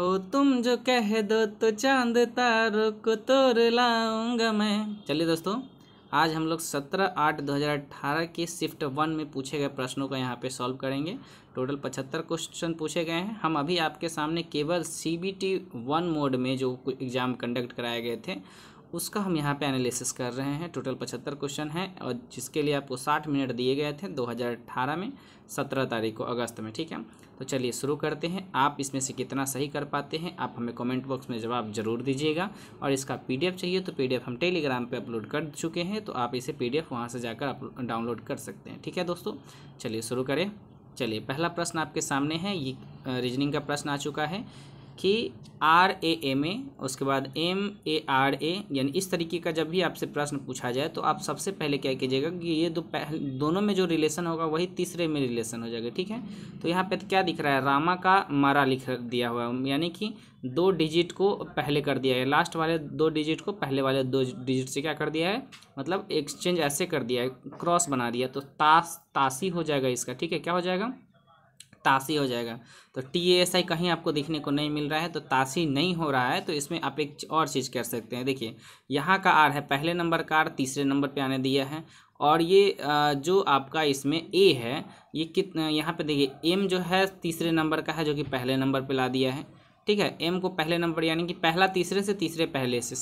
हो तुम जो कह दो तो चांद तारों को तोड़ लाऊंगा मैं चलिए दोस्तों आज हम लोग सत्रह आठ दो हज़ार अट्ठारह के शिफ्ट वन में पूछे गए प्रश्नों को यहाँ पे सॉल्व करेंगे टोटल पचहत्तर क्वेश्चन पूछे गए हैं हम अभी आपके सामने केवल C B T one mode में जो एग्ज़ाम कंडक्ट कराए गए थे उसका हम यहाँ पे एनालिसिस कर रहे हैं टोटल पचहत्तर क्वेश्चन हैं और जिसके लिए आपको साठ मिनट दिए गए थे 2018 में सत्रह तारीख को अगस्त में ठीक है तो चलिए शुरू करते हैं आप इसमें से कितना सही कर पाते हैं आप हमें कमेंट बॉक्स में जवाब जरूर दीजिएगा और इसका पीडीएफ चाहिए तो पीडीएफ हम टेलीग्राम पे अपलोड कर चुके हैं तो आप इसे पीडीएफ वहाँ से जाकर डाउनलोड कर सकते हैं ठीक है दोस्तों चलिए शुरू करें चलिए पहला प्रश्न आपके सामने है ये रीजनिंग का प्रश्न आ चुका है कि आर ए एम ए उसके बाद एम ए आर ए यानी इस तरीके का जब भी आपसे प्रश्न पूछा जाए तो आप सबसे पहले क्या कीजिएगा कि ये दो पहले दोनों में जो रिलेशन होगा वही तीसरे में रिलेशन हो जाएगा ठीक है तो यहाँ पे तो क्या दिख रहा है रामा का मारा लिख दिया हुआ है यानी कि दो डिजिट को पहले कर दिया है लास्ट वाले दो डिजिट को पहले वाले दो डिजिट से क्या कर दिया है मतलब एक्सचेंज ऐसे कर दिया है क्रॉस बना दिया तो ताश ताशी हो जाएगा इसका ठीक है क्या हो जाएगा तासी हो जाएगा तो टी एस आई कहीं आपको देखने को नहीं मिल रहा है तो तासी नहीं हो रहा है तो इसमें आप एक और चीज़ कर सकते हैं देखिए यहाँ का आर है पहले नंबर का आर तीसरे नंबर पे आने दिया है और ये जो आपका इसमें ए है ये कितना यहाँ पे देखिए एम जो है तीसरे नंबर का है जो कि पहले नंबर पर ला दिया है ठीक है एम को पहले नंबर यानी कि पहला तीसरे से तीसरे पहले से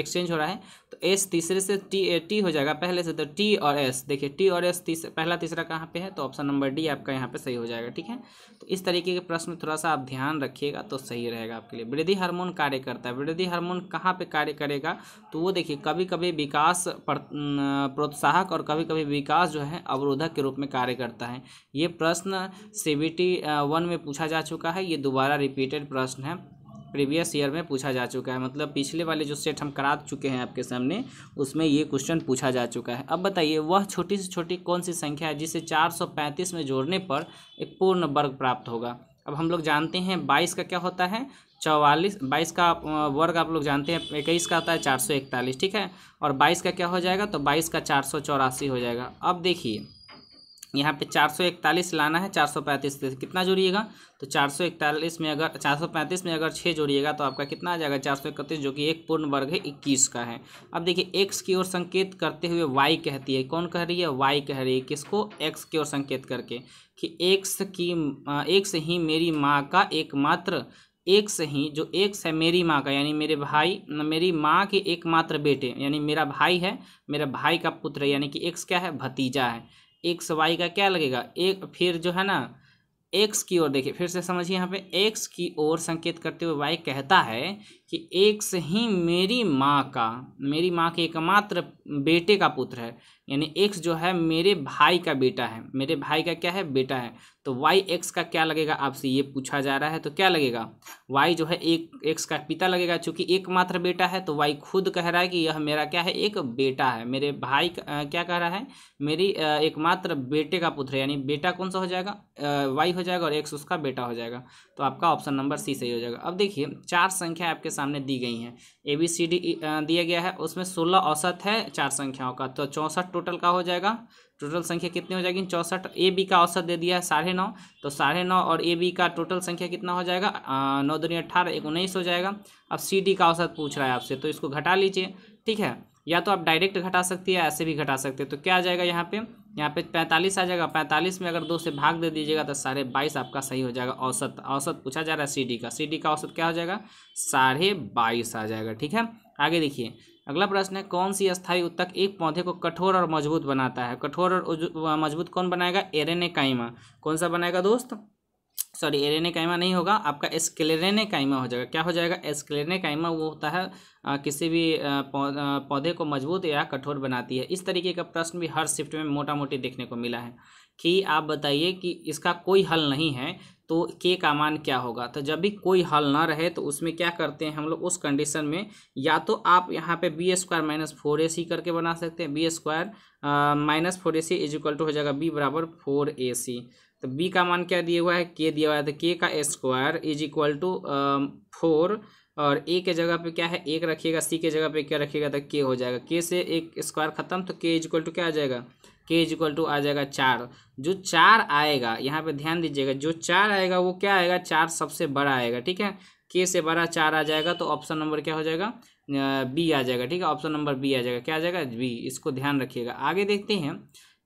एक्सचेंज हो रहा है तो एस तीसरे से टी टी हो जाएगा पहले से तो टी और एस देखिए टी और एस तीस, पहला तीसरा कहाँ पे है तो ऑप्शन नंबर डी आपका यहाँ पे सही हो जाएगा ठीक है तो इस तरीके के प्रश्न थोड़ा सा आप ध्यान रखिएगा तो सही रहेगा आपके लिए वृद्धि हार्मोन कार्य करता है वृद्धि हार्मोन कहाँ पर कार्य करेगा तो वो देखिए कभी कभी विकास प्रोत्साहक और कभी कभी विकास जो है अवरोधक के रूप में कार्य करता है ये प्रश्न सी वन में पूछा जा चुका है ये दोबारा रिपीटेड प्रश्न प्रश्न है प्रीवियस ईयर में पूछा जा चुका है मतलब पिछले वाले जो सेट हम करा चुके हैं आपके सामने उसमें ये क्वेश्चन पूछा जा चुका है अब बताइए वह छोटी से छोटी कौन सी संख्या है जिसे 435 में जोड़ने पर एक पूर्ण वर्ग प्राप्त होगा अब हम लोग जानते हैं 22 का क्या होता है चौवालीस बाईस का वर्ग आप लोग जानते हैं इक्कीस का होता है चार सौ इकतालीस ठीक है और बाईस का क्या हो जाएगा तो बाईस का चार सौ चौरासी हो जाएगा अब देखिए यहाँ पे 441 लाना है 435 से कितना जोड़िएगा तो 441 में अगर 435 में अगर छः जोड़िएगा तो आपका कितना आ जाएगा चार जो कि एक पूर्ण वर्ग है इक्कीस का है अब देखिए एक्स की ओर संकेत करते हुए वाई कहती है कौन कह रही है वाई कह रही है किसको एक्स की ओर संकेत करके कि एक्स की एक्स ही मेरी माँ का एकमात्र एक से ही जो एक है मेरी माँ का यानी मेरे भाई मेरी माँ के एकमात्र बेटे यानी मेरा भाई है मेरा भाई का पुत्र यानी कि एक्स क्या है भतीजा है एक्स वाई का क्या लगेगा एक फिर जो है ना एक्स की ओर देखिए फिर से समझिए यहाँ पे एक्स की ओर संकेत करते हुए वाई कहता है कि एक से ही मेरी माँ का मेरी माँ के एकमात्र बेटे का पुत्र है यानी एक्स जो है मेरे भाई का बेटा है मेरे भाई का क्या है बेटा है तो वाई एक्स का क्या लगेगा आपसे ये पूछा जा रहा है तो क्या लगेगा वाई जो है एक एक्स का पिता लगेगा चूंकि एकमात्र बेटा है तो वाई खुद कह रहा है कि यह मेरा क्या है एक बेटा है मेरे भाई का क्या कह रहा है मेरी एकमात्र बेटे का पुत्र है यानी बेटा कौन सा हो जाएगा वाई हो जाएगा और एक्स उसका बेटा हो जाएगा तो आपका ऑप्शन नंबर सी सही हो जाएगा अब देखिए चार संख्या आपके सामने दी गई हैं ए बी सी डी दिया गया है उसमें सोलह औसत है चार संख्याओं का तो चौंसठ टोटल का हो जाएगा टोटल संख्या कितनी हो जाएगी चौंसठ ए बी का औसत दे दिया है साढ़े नौ तो साढ़े नौ और ए बी का टोटल संख्या कितना हो जाएगा नौ दुनिया अठारह एक उन्नीस हो जाएगा अब सी डी का औसत पूछ रहा है आपसे तो इसको घटा लीजिए ठीक है या तो आप डायरेक्ट घटा सकती है ऐसे भी घटा सकते हैं तो क्या आ जाएगा यहाँ पर यहाँ पे पैंतालीस आ जाएगा पैंतालीस में अगर दो से भाग दे दीजिएगा तो साढ़े बाईस आपका सही हो जाएगा औसत औसत पूछा जा रहा है सी का सी का औसत क्या हो जाएगा साढ़े बाईस आ जाएगा ठीक है आगे देखिए अगला प्रश्न है कौन सी स्थायी उत्तक एक पौधे को कठोर और मजबूत बनाता है कठोर और मजबूत कौन बनाएगा एरेने काइमा कौन सा बनाएगा दोस्त सॉरी एरेने कायमा नहीं होगा आपका एस्क्लेरेने कायमा हो जाएगा क्या हो जाएगा एस्केलेरेने कायमा वो होता है आ, किसी भी पौधे को मजबूत या कठोर बनाती है इस तरीके का प्रश्न भी हर शिफ्ट में मोटा मोटी देखने को मिला है कि आप बताइए कि इसका कोई हल नहीं है तो के का मान क्या होगा तो जब भी कोई हल ना रहे तो उसमें क्या करते हैं हम लोग उस कंडीशन में या तो आप यहाँ पे b square minus four a c करके बना सकते हैं b square minus four a c is equal to हो जाएगा बी बराबर फोर ए सी तो बी का मान क्या दिया हुआ है के दिया हुआ है तो के का square is equal to four और ए के जगह पे क्या है एक रखिएगा सी के जगह पे क्या रखिएगा तो के हो जाएगा के से एक स्क्वायर खत्म तो के इज इक्वल टू क्या आ जाएगा के इज इक्वल टू आ जाएगा चार जो चार आएगा यहाँ पे ध्यान दीजिएगा जो चार आएगा वो क्या आएगा चार सबसे बड़ा आएगा ठीक है के से बड़ा चार आ जाएगा तो ऑप्शन नंबर क्या हो जाएगा बी आ जाएगा ठीक है ऑप्शन नंबर बी आ जाएगा क्या आ जाएगा बी इसको ध्यान रखिएगा आगे देखते हैं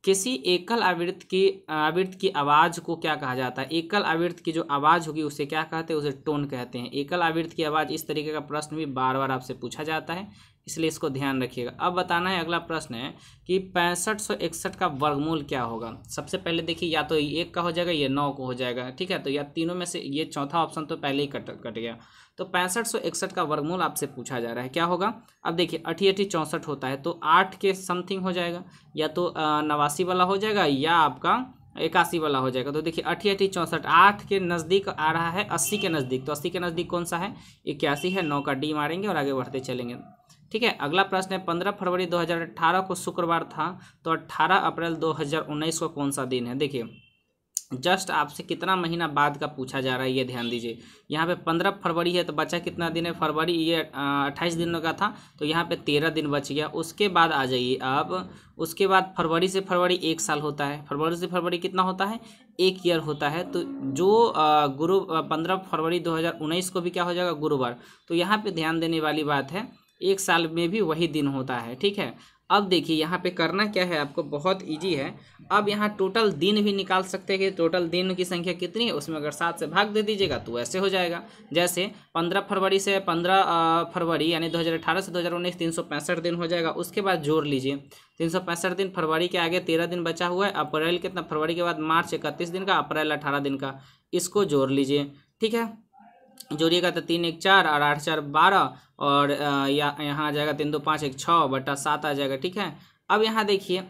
किसी एकल आवृत्त की आवृत्त की आवाज़ को क्या कहा जाता है एकल आवृत्त की जो आवाज़ होगी उसे क्या कहते हैं उसे टोन कहते हैं एकल आवृत्त की आवाज़ इस तरीके का प्रश्न भी बार बार आपसे पूछा जाता है इसलिए इसको ध्यान रखिएगा अब बताना है अगला प्रश्न है कि पैंसठ सौ इकसठ का वर्गमूल क्या होगा सबसे पहले देखिए या तो एक का हो जाएगा या नौ का हो जाएगा ठीक है तो या तीनों में से ये चौथा ऑप्शन तो पहले ही कट कट गया तो पैंसठ सौ इकसठ का वर्गमूल आपसे पूछा जा रहा है क्या होगा अब देखिए अठी अठी चौंसठ होता है तो आठ के समथिंग हो जाएगा या तो नवासी वाला हो जाएगा या आपका इक्यासी वाला हो जाएगा तो देखिए अठी अठी चौंसठ आठ के नज़दीक आ रहा है अस्सी के नज़दीक तो अस्सी के नज़दीक कौन सा है इक्यासी है नौ का डी मारेंगे और आगे बढ़ते चलेंगे ठीक है अगला प्रश्न है पंद्रह फरवरी 2018 को शुक्रवार था तो अट्ठारह अप्रैल 2019 को कौन सा दिन है देखिए जस्ट आपसे कितना महीना बाद का पूछा जा रहा है ये ध्यान दीजिए यहाँ पे पंद्रह फरवरी है तो बचा कितना दिन है फरवरी ये अट्ठाईस दिनों का था तो यहाँ पे तेरह दिन बच गया उसके बाद आ जाइए आप उसके बाद फरवरी से फरवरी एक साल होता है फरवरी से फरवरी कितना होता है एक ईयर होता है तो जो गुरु पंद्रह फरवरी 2019 को भी क्या हो जाएगा गुरुवार तो यहाँ पर ध्यान देने वाली बात है एक साल में भी वही दिन होता है ठीक है अब देखिए यहाँ पे करना क्या है आपको बहुत इजी है अब यहाँ टोटल दिन भी निकाल सकते हैं कि टोटल दिन की संख्या कितनी है उसमें अगर सात से भाग दे दीजिएगा तो ऐसे हो जाएगा जैसे पंद्रह फरवरी से पंद्रह फरवरी यानी दो हज़ार अठारह से दो हज़ार उन्नीस तीन सौ पैंसठ दिन हो जाएगा उसके बाद जोड़ लीजिए तीन सौ पैंसठ दिन फरवरी के आगे तेरह दिन बचा हुआ है अप्रैल कितना फरवरी के बाद मार्च इकतीस दिन का अप्रैल अठारह दिन का इसको जोड़ लीजिए ठीक है जोड़िएगा तो तीन एक चार और आठ चार बारह और या यहाँ आ जाएगा तीन दो पाँच एक छः बटा सात आ जाएगा ठीक है अब यहाँ देखिए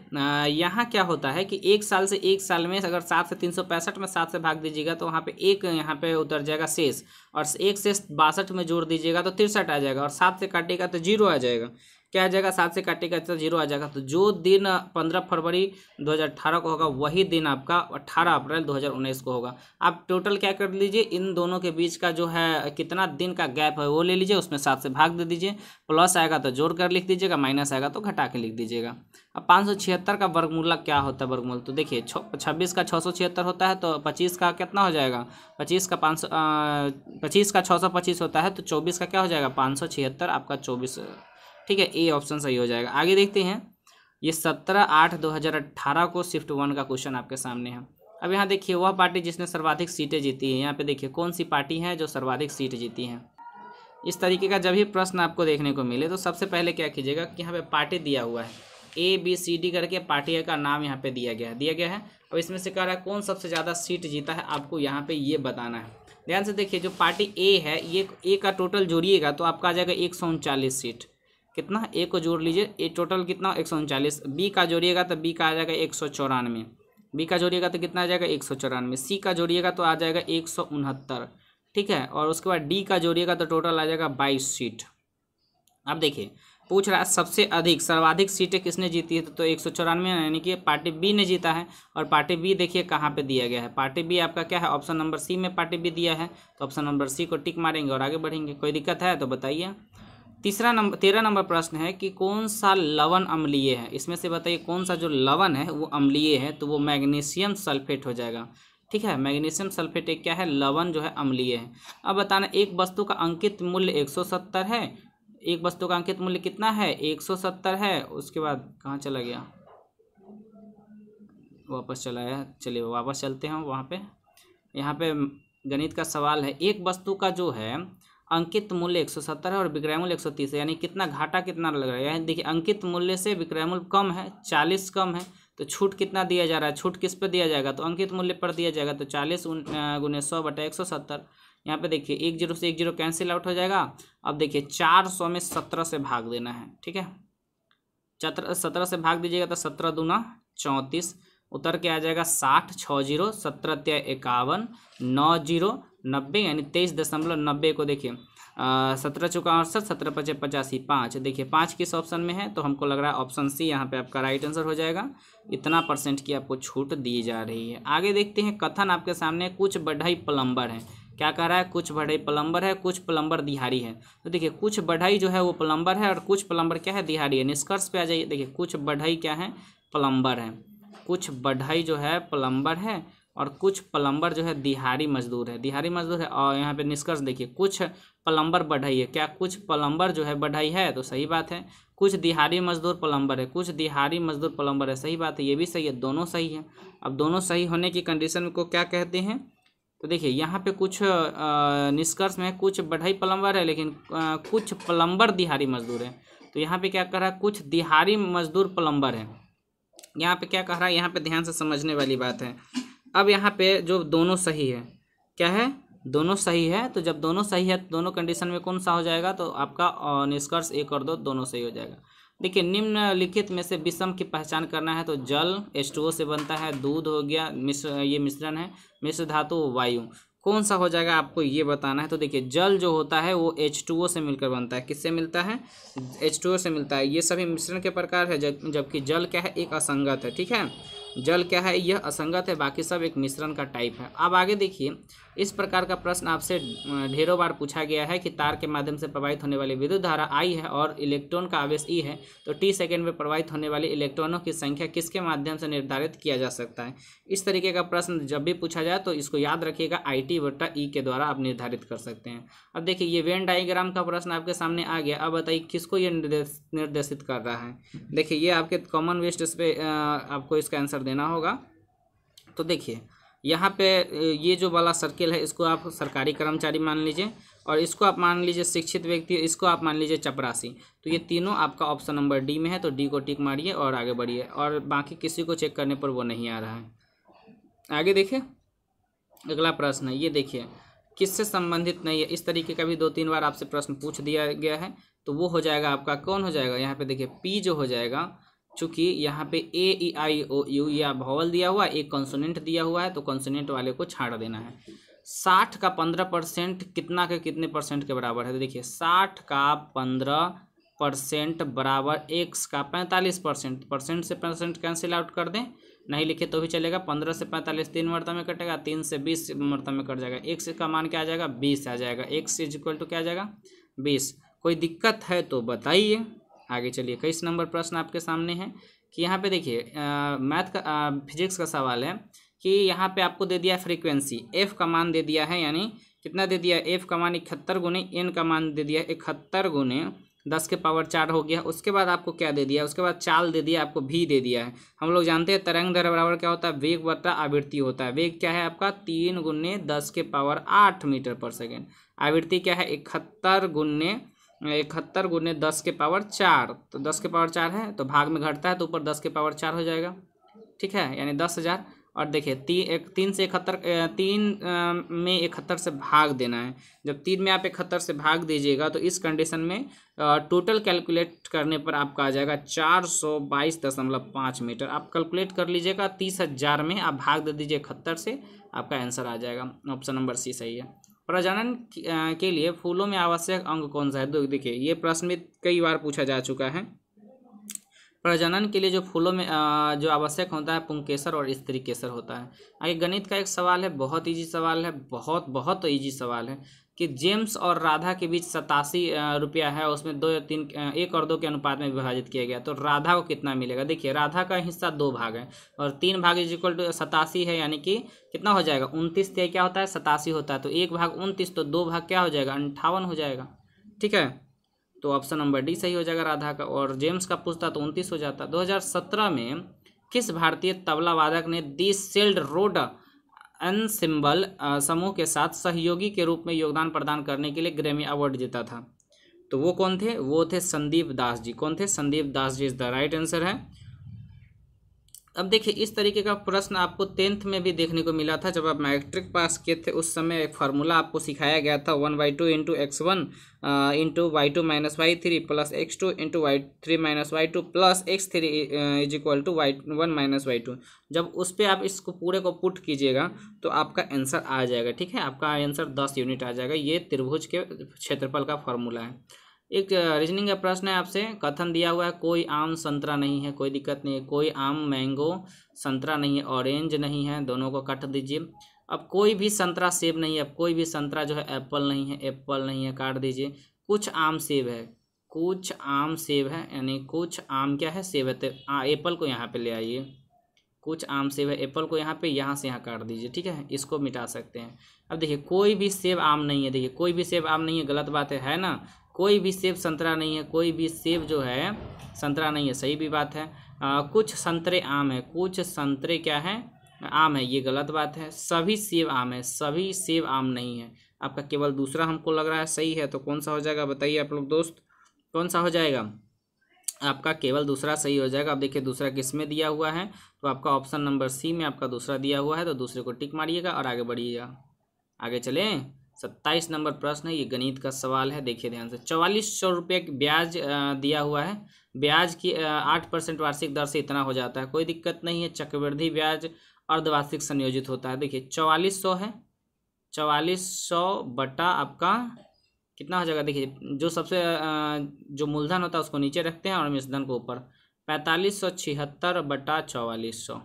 यहाँ क्या होता है कि एक साल से एक साल में अगर सात से तीन सौ पैंसठ में सात से भाग दीजिएगा तो वहाँ पे एक यहाँ पे उतर जाएगा शेष और एक शेष बासठ में जोड़ दीजिएगा तो तिरसठ आ जाएगा और सात से काटेगा तो जीरो आ जाएगा क्या आ जाएगा सात से काटेगा अच्छा, तो जीरो आ जाएगा तो जो दिन पंद्रह फरवरी 2018 को होगा वही दिन आपका अट्ठारह अप्रैल 2019 को होगा आप टोटल क्या कर लीजिए इन दोनों के बीच का जो है कितना दिन का गैप है वो ले लीजिए उसमें सात से भाग दे दीजिए प्लस आएगा तो जोड़ कर लिख दीजिएगा माइनस आएगा तो घटा के लिख दीजिएगा अब पाँच का वर्गमूला क्या होता है वर्गमूल तो देखिए छब्बीस का छः होता है तो पच्चीस का कितना हो जाएगा पच्चीस का पाँच सौ पच्चीस का छः सौ पच्चीस होता है तो चौबीस का क्या हो जाएगा पाँच सौ छिहत्तर आपका चौबीस ठीक है ए ऑप्शन सही हो जाएगा आगे देखते हैं ये सत्रह आठ दो हज़ार अट्ठारह को शिफ्ट वन का क्वेश्चन आपके सामने है अब यहाँ देखिए वह पार्टी जिसने सर्वाधिक सीटें जीती है यहाँ पे देखिए कौन सी पार्टी है जो सर्वाधिक सीट जीती है इस तरीके का जब भी प्रश्न आपको देखने को मिले तो सबसे पहले क्या कीजिएगा कि यहाँ पे पार्टी दिया हुआ है ए बी सी डी करके पार्टी का नाम यहाँ पे दिया गया है दिया गया है अब इसमें से कह रहा है कौन सबसे ज़्यादा सीट जीता है आपको यहाँ पे ये बताना है ध्यान से देखिए जो पार्टी ए है ये ए का टोटल जोड़िएगा तो आपका आ जाएगा एक सीट कितना ए को जोड़ लीजिए ए टोटल कितना एक सौ उनचालीस बी का जोड़िएगा तो बी का आ जाएगा एक सौ चौरानवे बी का जोड़िएगा तो कितना आ जाएगा एक सौ चौरानवे सी का जोड़िएगा तो आ जाएगा एक सौ उनहत्तर ठीक है और उसके बाद डी का जोड़िएगा तो टोटल आ जाएगा बाईस सीट अब देखिए पूछ रहा है सबसे अधिक सर्वाधिक सीटें किसने जीती है तो, तो एक सौ चौरानवे यानी कि पार्टी बी ने जीता है और पार्टी बी देखिए कहाँ पे दिया गया है पार्टी बी आपका क्या है ऑप्शन नंबर सी में पार्टी बी दिया है तो ऑप्शन नंबर सी को टिक मारेंगे और आगे बढ़ेंगे कोई दिक्कत है तो बताइए तीसरा नंबर तेरह नंबर प्रश्न है कि कौन सा लवण अम्लीय है इसमें से बताइए कौन सा जो लवण है वो अम्लीय है तो वो मैग्नीशियम सल्फेट हो जाएगा ठीक है मैग्नीशियम सल्फेट एक क्या है लवण जो है अम्लीय है अब बताना एक वस्तु का अंकित मूल्य एक सौ सत्तर है एक वस्तु का अंकित मूल्य कितना है एक सौ सत्तर है उसके बाद कहाँ चला गया वापस चला गया चलिए वापस चलते हैं वहाँ पे यहाँ पे गणित का सवाल है एक वस्तु का जो है अंकित मूल्य एक सौ सत्तर है और विक्रय मूल्य एक सौ तीस है यानी कितना घाटा कितना लग रहा है यानी देखिए अंकित मूल्य से विक्रय मूल्य कम है चालीस कम है तो छूट कितना दिया जा रहा है छूट किस पर दिया जाएगा तो अंकित मूल्य पर दिया जाएगा तो चालीस गुने सौ बटा एक सौ सत्तर यहाँ पर देखिए एक जीरो से एक जीरो कैंसिल आउट हो जाएगा अब देखिए चार सौ में सत्रह से भाग देना है ठीक है सत्रह से भाग दीजिएगा तो सत्रह दूना चौंतीस उतर के आ जाएगा साठ छः जीरो सत्रह त्याय इक्यावन नौ जीरो नब्बे यानी तेईस दशमलव नब्बे को देखिए सत्रह चौका अड़सठ सत्रह पचे पचासी पाँच देखिए पाँच किस ऑप्शन में है तो हमको लग रहा है ऑप्शन सी यहाँ पे आपका राइट आंसर हो जाएगा इतना परसेंट की आपको छूट दी जा रही है आगे देखते हैं कथन आपके सामने कुछ बढ़ई प्लम्बर हैं क्या कह रहा है कुछ बढ़ई प्लम्बर है कुछ प्लम्बर दिहाड़ी है तो देखिए कुछ बढ़ई जो है वो प्लम्बर है और कुछ प्लम्बर क्या है दिहाड़ी है निष्कर्ष पर आ जाइए देखिए कुछ बढ़ई क्या है प्लम्बर है कुछ बढ़ई जो है प्लम्बर है और कुछ प्लम्बर जो है दिहाड़ी मजदूर है दिहाड़ी मजदूर है और यहाँ पे निष्कर्ष देखिए कुछ प्लम्बर बढ़ई है क्या कुछ प्लम्बर जो है बढ़ई है तो सही बात है कुछ दिहाड़ी मजदूर प्लम्बर है कुछ दिहाड़ी मजदूर प्लम्बर है सही बात है ये भी सही है दोनों सही है अब दोनों सही होने की कंडीशन को क्या कहते हैं तो देखिए यहाँ पे कुछ निष्कर्ष में कुछ बढ़ई प्लम्बर है लेकिन आ, कुछ प्लम्बर दिहाड़ी मजदूर है तो यहाँ पे क्या कह रहा है कुछ दिहाड़ी मजदूर प्लम्बर है यहाँ पे क्या कह रहा है यहाँ पे ध्यान से समझने वाली बात है अब यहाँ पे जो दोनों सही है क्या है दोनों सही है तो जब दोनों सही है तो दोनों कंडीशन में कौन सा हो जाएगा तो आपका निष्कर्ष एक और दो दोनों सही हो जाएगा देखिए निम्नलिखित में से विषम की पहचान करना है तो जल एच से बनता है दूध हो गया मिश्र ये मिश्रण है मिश्र धातु वायु कौन सा हो जाएगा आपको ये बताना है तो देखिए जल जो होता है वो एच टू ओ से मिलकर बनता है किससे मिलता है एच टू ओ से मिलता है ये सभी मिश्रण के प्रकार है जबकि जल क्या है एक असंगत है ठीक है जल क्या है यह असंगत है बाकी सब एक मिश्रण का टाइप है अब आगे देखिए इस प्रकार का प्रश्न आपसे ढेरों बार पूछा गया है कि तार के माध्यम से प्रवाहित होने वाली विद्युत धारा आई है और इलेक्ट्रॉन का आवेश ई है तो टी सेकेंड में प्रवाहित होने वाली इलेक्ट्रॉनों की संख्या किसके माध्यम से निर्धारित किया जा सकता है इस तरीके का प्रश्न जब भी पूछा जाए तो इसको याद रखिएगा आई टी बट्टा ई e के द्वारा आप निर्धारित कर सकते हैं अब देखिए ये वेन डाइग्राम का प्रश्न आपके सामने आ गया अब बताइए किसको ये निर्देशित कर रहा है देखिए ये आपके कॉमन वेस्ट पे पर आपको इसका आंसर देना होगा तो देखिए यहाँ पे ये जो वाला सर्किल है इसको आप सरकारी कर्मचारी मान लीजिए और इसको आप मान लीजिए शिक्षित व्यक्ति इसको आप मान लीजिए चपरासी तो ये तीनों आपका ऑप्शन नंबर डी में है तो डी को टिक मारिए और आगे बढ़िए और बाकी किसी को चेक करने पर वो नहीं आ रहा है आगे देखिए अगला प्रश्न ये देखिए किससे संबंधित नहीं है इस तरीके का भी दो तीन बार आपसे प्रश्न पूछ दिया गया है तो वो हो जाएगा आपका कौन हो जाएगा यहाँ पे देखिए पी जो हो जाएगा चूंकि यहाँ पे ए ई आई ओ यू या भवल दिया हुआ एक कॉन्सोनेंट दिया हुआ है तो कॉन्सोनेंट वाले को छाड़ देना है साठ का पंद्रह परसेंट कितना के कितने परसेंट के बराबर है तो देखिए साठ का पंद्रह परसेंट बराबर एक्स का पैंतालीस परसेंट परसेंट से परसेंट कैंसिल आउट कर दें नहीं लिखे तो भी चलेगा पंद्रह से पैंतालीस तीन मरतब में कटेगा तीन से बीस मरतब में कट जाएगा एक्स का मान क्या आ जाएगा बीस आ जाएगा एक्स इज इक्वल टू क्या आ जाएगा बीस कोई दिक्कत है तो बताइए आगे चलिए कई नंबर प्रश्न आपके सामने है कि यहाँ पे देखिए मैथ का फिजिक्स का सवाल है कि यहाँ पे आपको दे दिया फ्रीक्वेंसी एफ का मान दे दिया है यानी कितना दे दिया एफ का मान इकहत्तर गुने एन का मान दे दिया इकहत्तर गुने दस के पावर चार हो गया उसके बाद आपको क्या दे दिया उसके बाद चाल दे दिया आपको भी दे दिया है हम लोग जानते हैं तरंग दर बराबर क्या होता है वेग बता आवृत्ति होता है वेग क्या है आपका तीन गुने दस के पावर आठ मीटर पर सेकेंड आवृत्ति क्या है इकहत्तर गुने इकहत्तर गुने दस के पावर चार तो दस के पावर चार है तो भाग में घटता है तो ऊपर दस के पावर चार हो जाएगा ठीक है यानी दस हज़ार और देखिए ती, तीन से इकहत्तर तीन में इकहत्तर से भाग देना है जब तीन में आप इकहत्तर से भाग दीजिएगा तो इस कंडीशन में टोटल कैलकुलेट करने पर आपका आ जाएगा चार सौ बाईस दशमलव पाँच मीटर आप कैलकुलेट कर लीजिएगा तीस हज़ार में आप भाग दे दीजिए इकहत्तर से आपका आंसर आ जाएगा ऑप्शन नंबर सी सही है प्रजनन के लिए फूलों में आवश्यक अंग कौन सा है देखिए ये प्रश्न भी कई बार पूछा जा चुका है प्रजनन के लिए जो फूलों में जो आवश्यक होता है पुंकेसर और स्त्री केसर होता है आगे गणित का एक सवाल है बहुत इजी सवाल है बहुत बहुत इजी सवाल है कि जेम्स और राधा के बीच सतासी रुपया है उसमें दो या तीन एक और दो के अनुपात में विभाजित किया गया तो राधा को कितना मिलेगा देखिए राधा का हिस्सा दो भाग है और तीन भाग इज इक्वल टू सतासी है यानी कि कितना हो जाएगा उनतीस तय क्या होता है सतासी होता है तो एक भाग उनतीस तो दो भाग क्या हो जाएगा अंठावन हो जाएगा ठीक है तो ऑप्शन नंबर डी सही हो जाएगा राधा का और जेम्स का पूछता तो उनतीस हो जाता दो में किस भारतीय तबला वादक ने the Silk Road ensemble समूह के साथ सहयोगी के रूप में योगदान प्रदान करने के लिए ग्रेमी अवार्ड जीता था तो वो कौन थे वो थे संदीप दास जी कौन थे Sandeep Das ji is the right answer है अब देखिए इस तरीके का प्रश्न आपको टेंथ में भी देखने को मिला था जब आप मैट्रिक पास किए थे उस समय एक फार्मूला आपको सिखाया गया था one by two into x one into y two minus y three plus x two into y three minus y two plus x three is equal to y one minus y two जब उस पर आप इसको पूरे को put कीजिएगा तो आपका आंसर आ जाएगा ठीक है आपका आंसर दस यूनिट आ जाएगा ये त्रिभुज के क्षेत्रफल का फार्मूला है एक रीजनिंग का प्रश्न है आपसे कथन दिया हुआ है कोई आम संतरा नहीं है कोई दिक्कत नहीं है कोई आम मैंगो संतरा नहीं है ऑरेंज नहीं है दोनों को कट दीजिए अब कोई भी संतरा सेब नहीं है अब कोई भी संतरा जो है एप्पल नहीं है एप्पल नहीं है काट दीजिए कुछ आम सेब है कुछ आम सेब है यानी कुछ आम क्या है सेब है तो एप्पल को यहाँ पे ले आइए कुछ आम सेब है एप्पल को यहाँ पे यहाँ से यहाँ काट दीजिए ठीक है इसको मिटा सकते हैं अब देखिए कोई भी सेब आम नहीं है देखिए कोई भी सेब आम नहीं है गलत बात है है ना कोई भी सेब संतरा नहीं है कोई भी सेब जो है संतरा नहीं है सही भी बात है आ, कुछ संतरे आम है कुछ संतरे क्या है आम है ये गलत बात है सभी सेब आम है सभी सेब आम नहीं है आपका केवल दूसरा हमको लग रहा है सही है तो कौन सा हो जाएगा बताइए आप लोग दोस्त कौन सा हो जाएगा आपका केवल दूसरा सही हो जाएगा अब देखिए दूसरा किस में दिया हुआ है तो आपका ऑप्शन नंबर सी में आपका दूसरा दिया हुआ है तो दूसरे को टिक मारिएगा और आगे बढ़िएगा आगे चलें सत्ताईस नंबर प्रश्न है ये गणित का सवाल है देखिए ध्यान से चौवालीस सौ रुपये ब्याज दिया हुआ है ब्याज की आठ परसेंट वार्षिक दर से इतना हो जाता है कोई दिक्कत नहीं है चक्रवृद्धि ब्याज अर्धवार्षिक संयोजित होता है देखिए चौवालीस सौ है चवालीस सौ बटा आपका कितना हो जाएगा देखिए जो सबसे जो मूलधन होता है उसको नीचे रखते हैं और मिसधन को ऊपर पैंतालीस सौ छिहत्तर बटा चौवालीस सौ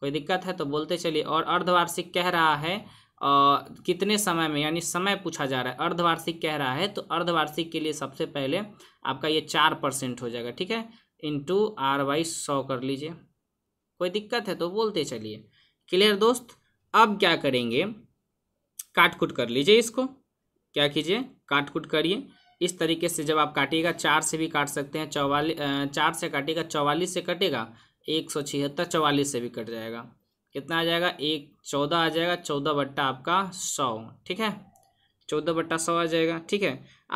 कोई दिक्कत है तो बोलते चलिए और अर्धवार्षिक कह रहा है कितने समय में यानी समय पूछा जा रहा है अर्धवार्षिक कह रहा है तो अर्धवार्षिक के लिए सबसे पहले आपका ये चार परसेंट हो जाएगा ठीक है इंटू आर वाई सौ कर लीजिए कोई दिक्कत है तो बोलते चलिए क्लियर दोस्त अब क्या करेंगे काट कुट कर लीजिए इसको क्या कीजिए काट कुट करिए इस तरीके से जब आप काटिएगा चार से भी काट सकते हैं चौवालीस चार से काटिएगा चौवालीस से कटेगा एक सौ छिहत्तर चौवालीस से भी कट जाएगा कितना आ जाएगा एक चौदह आ जाएगा चौदह बट्टा आपका सौ ठीक है चौदह बट्टा सौ आ जाएगा ठीक है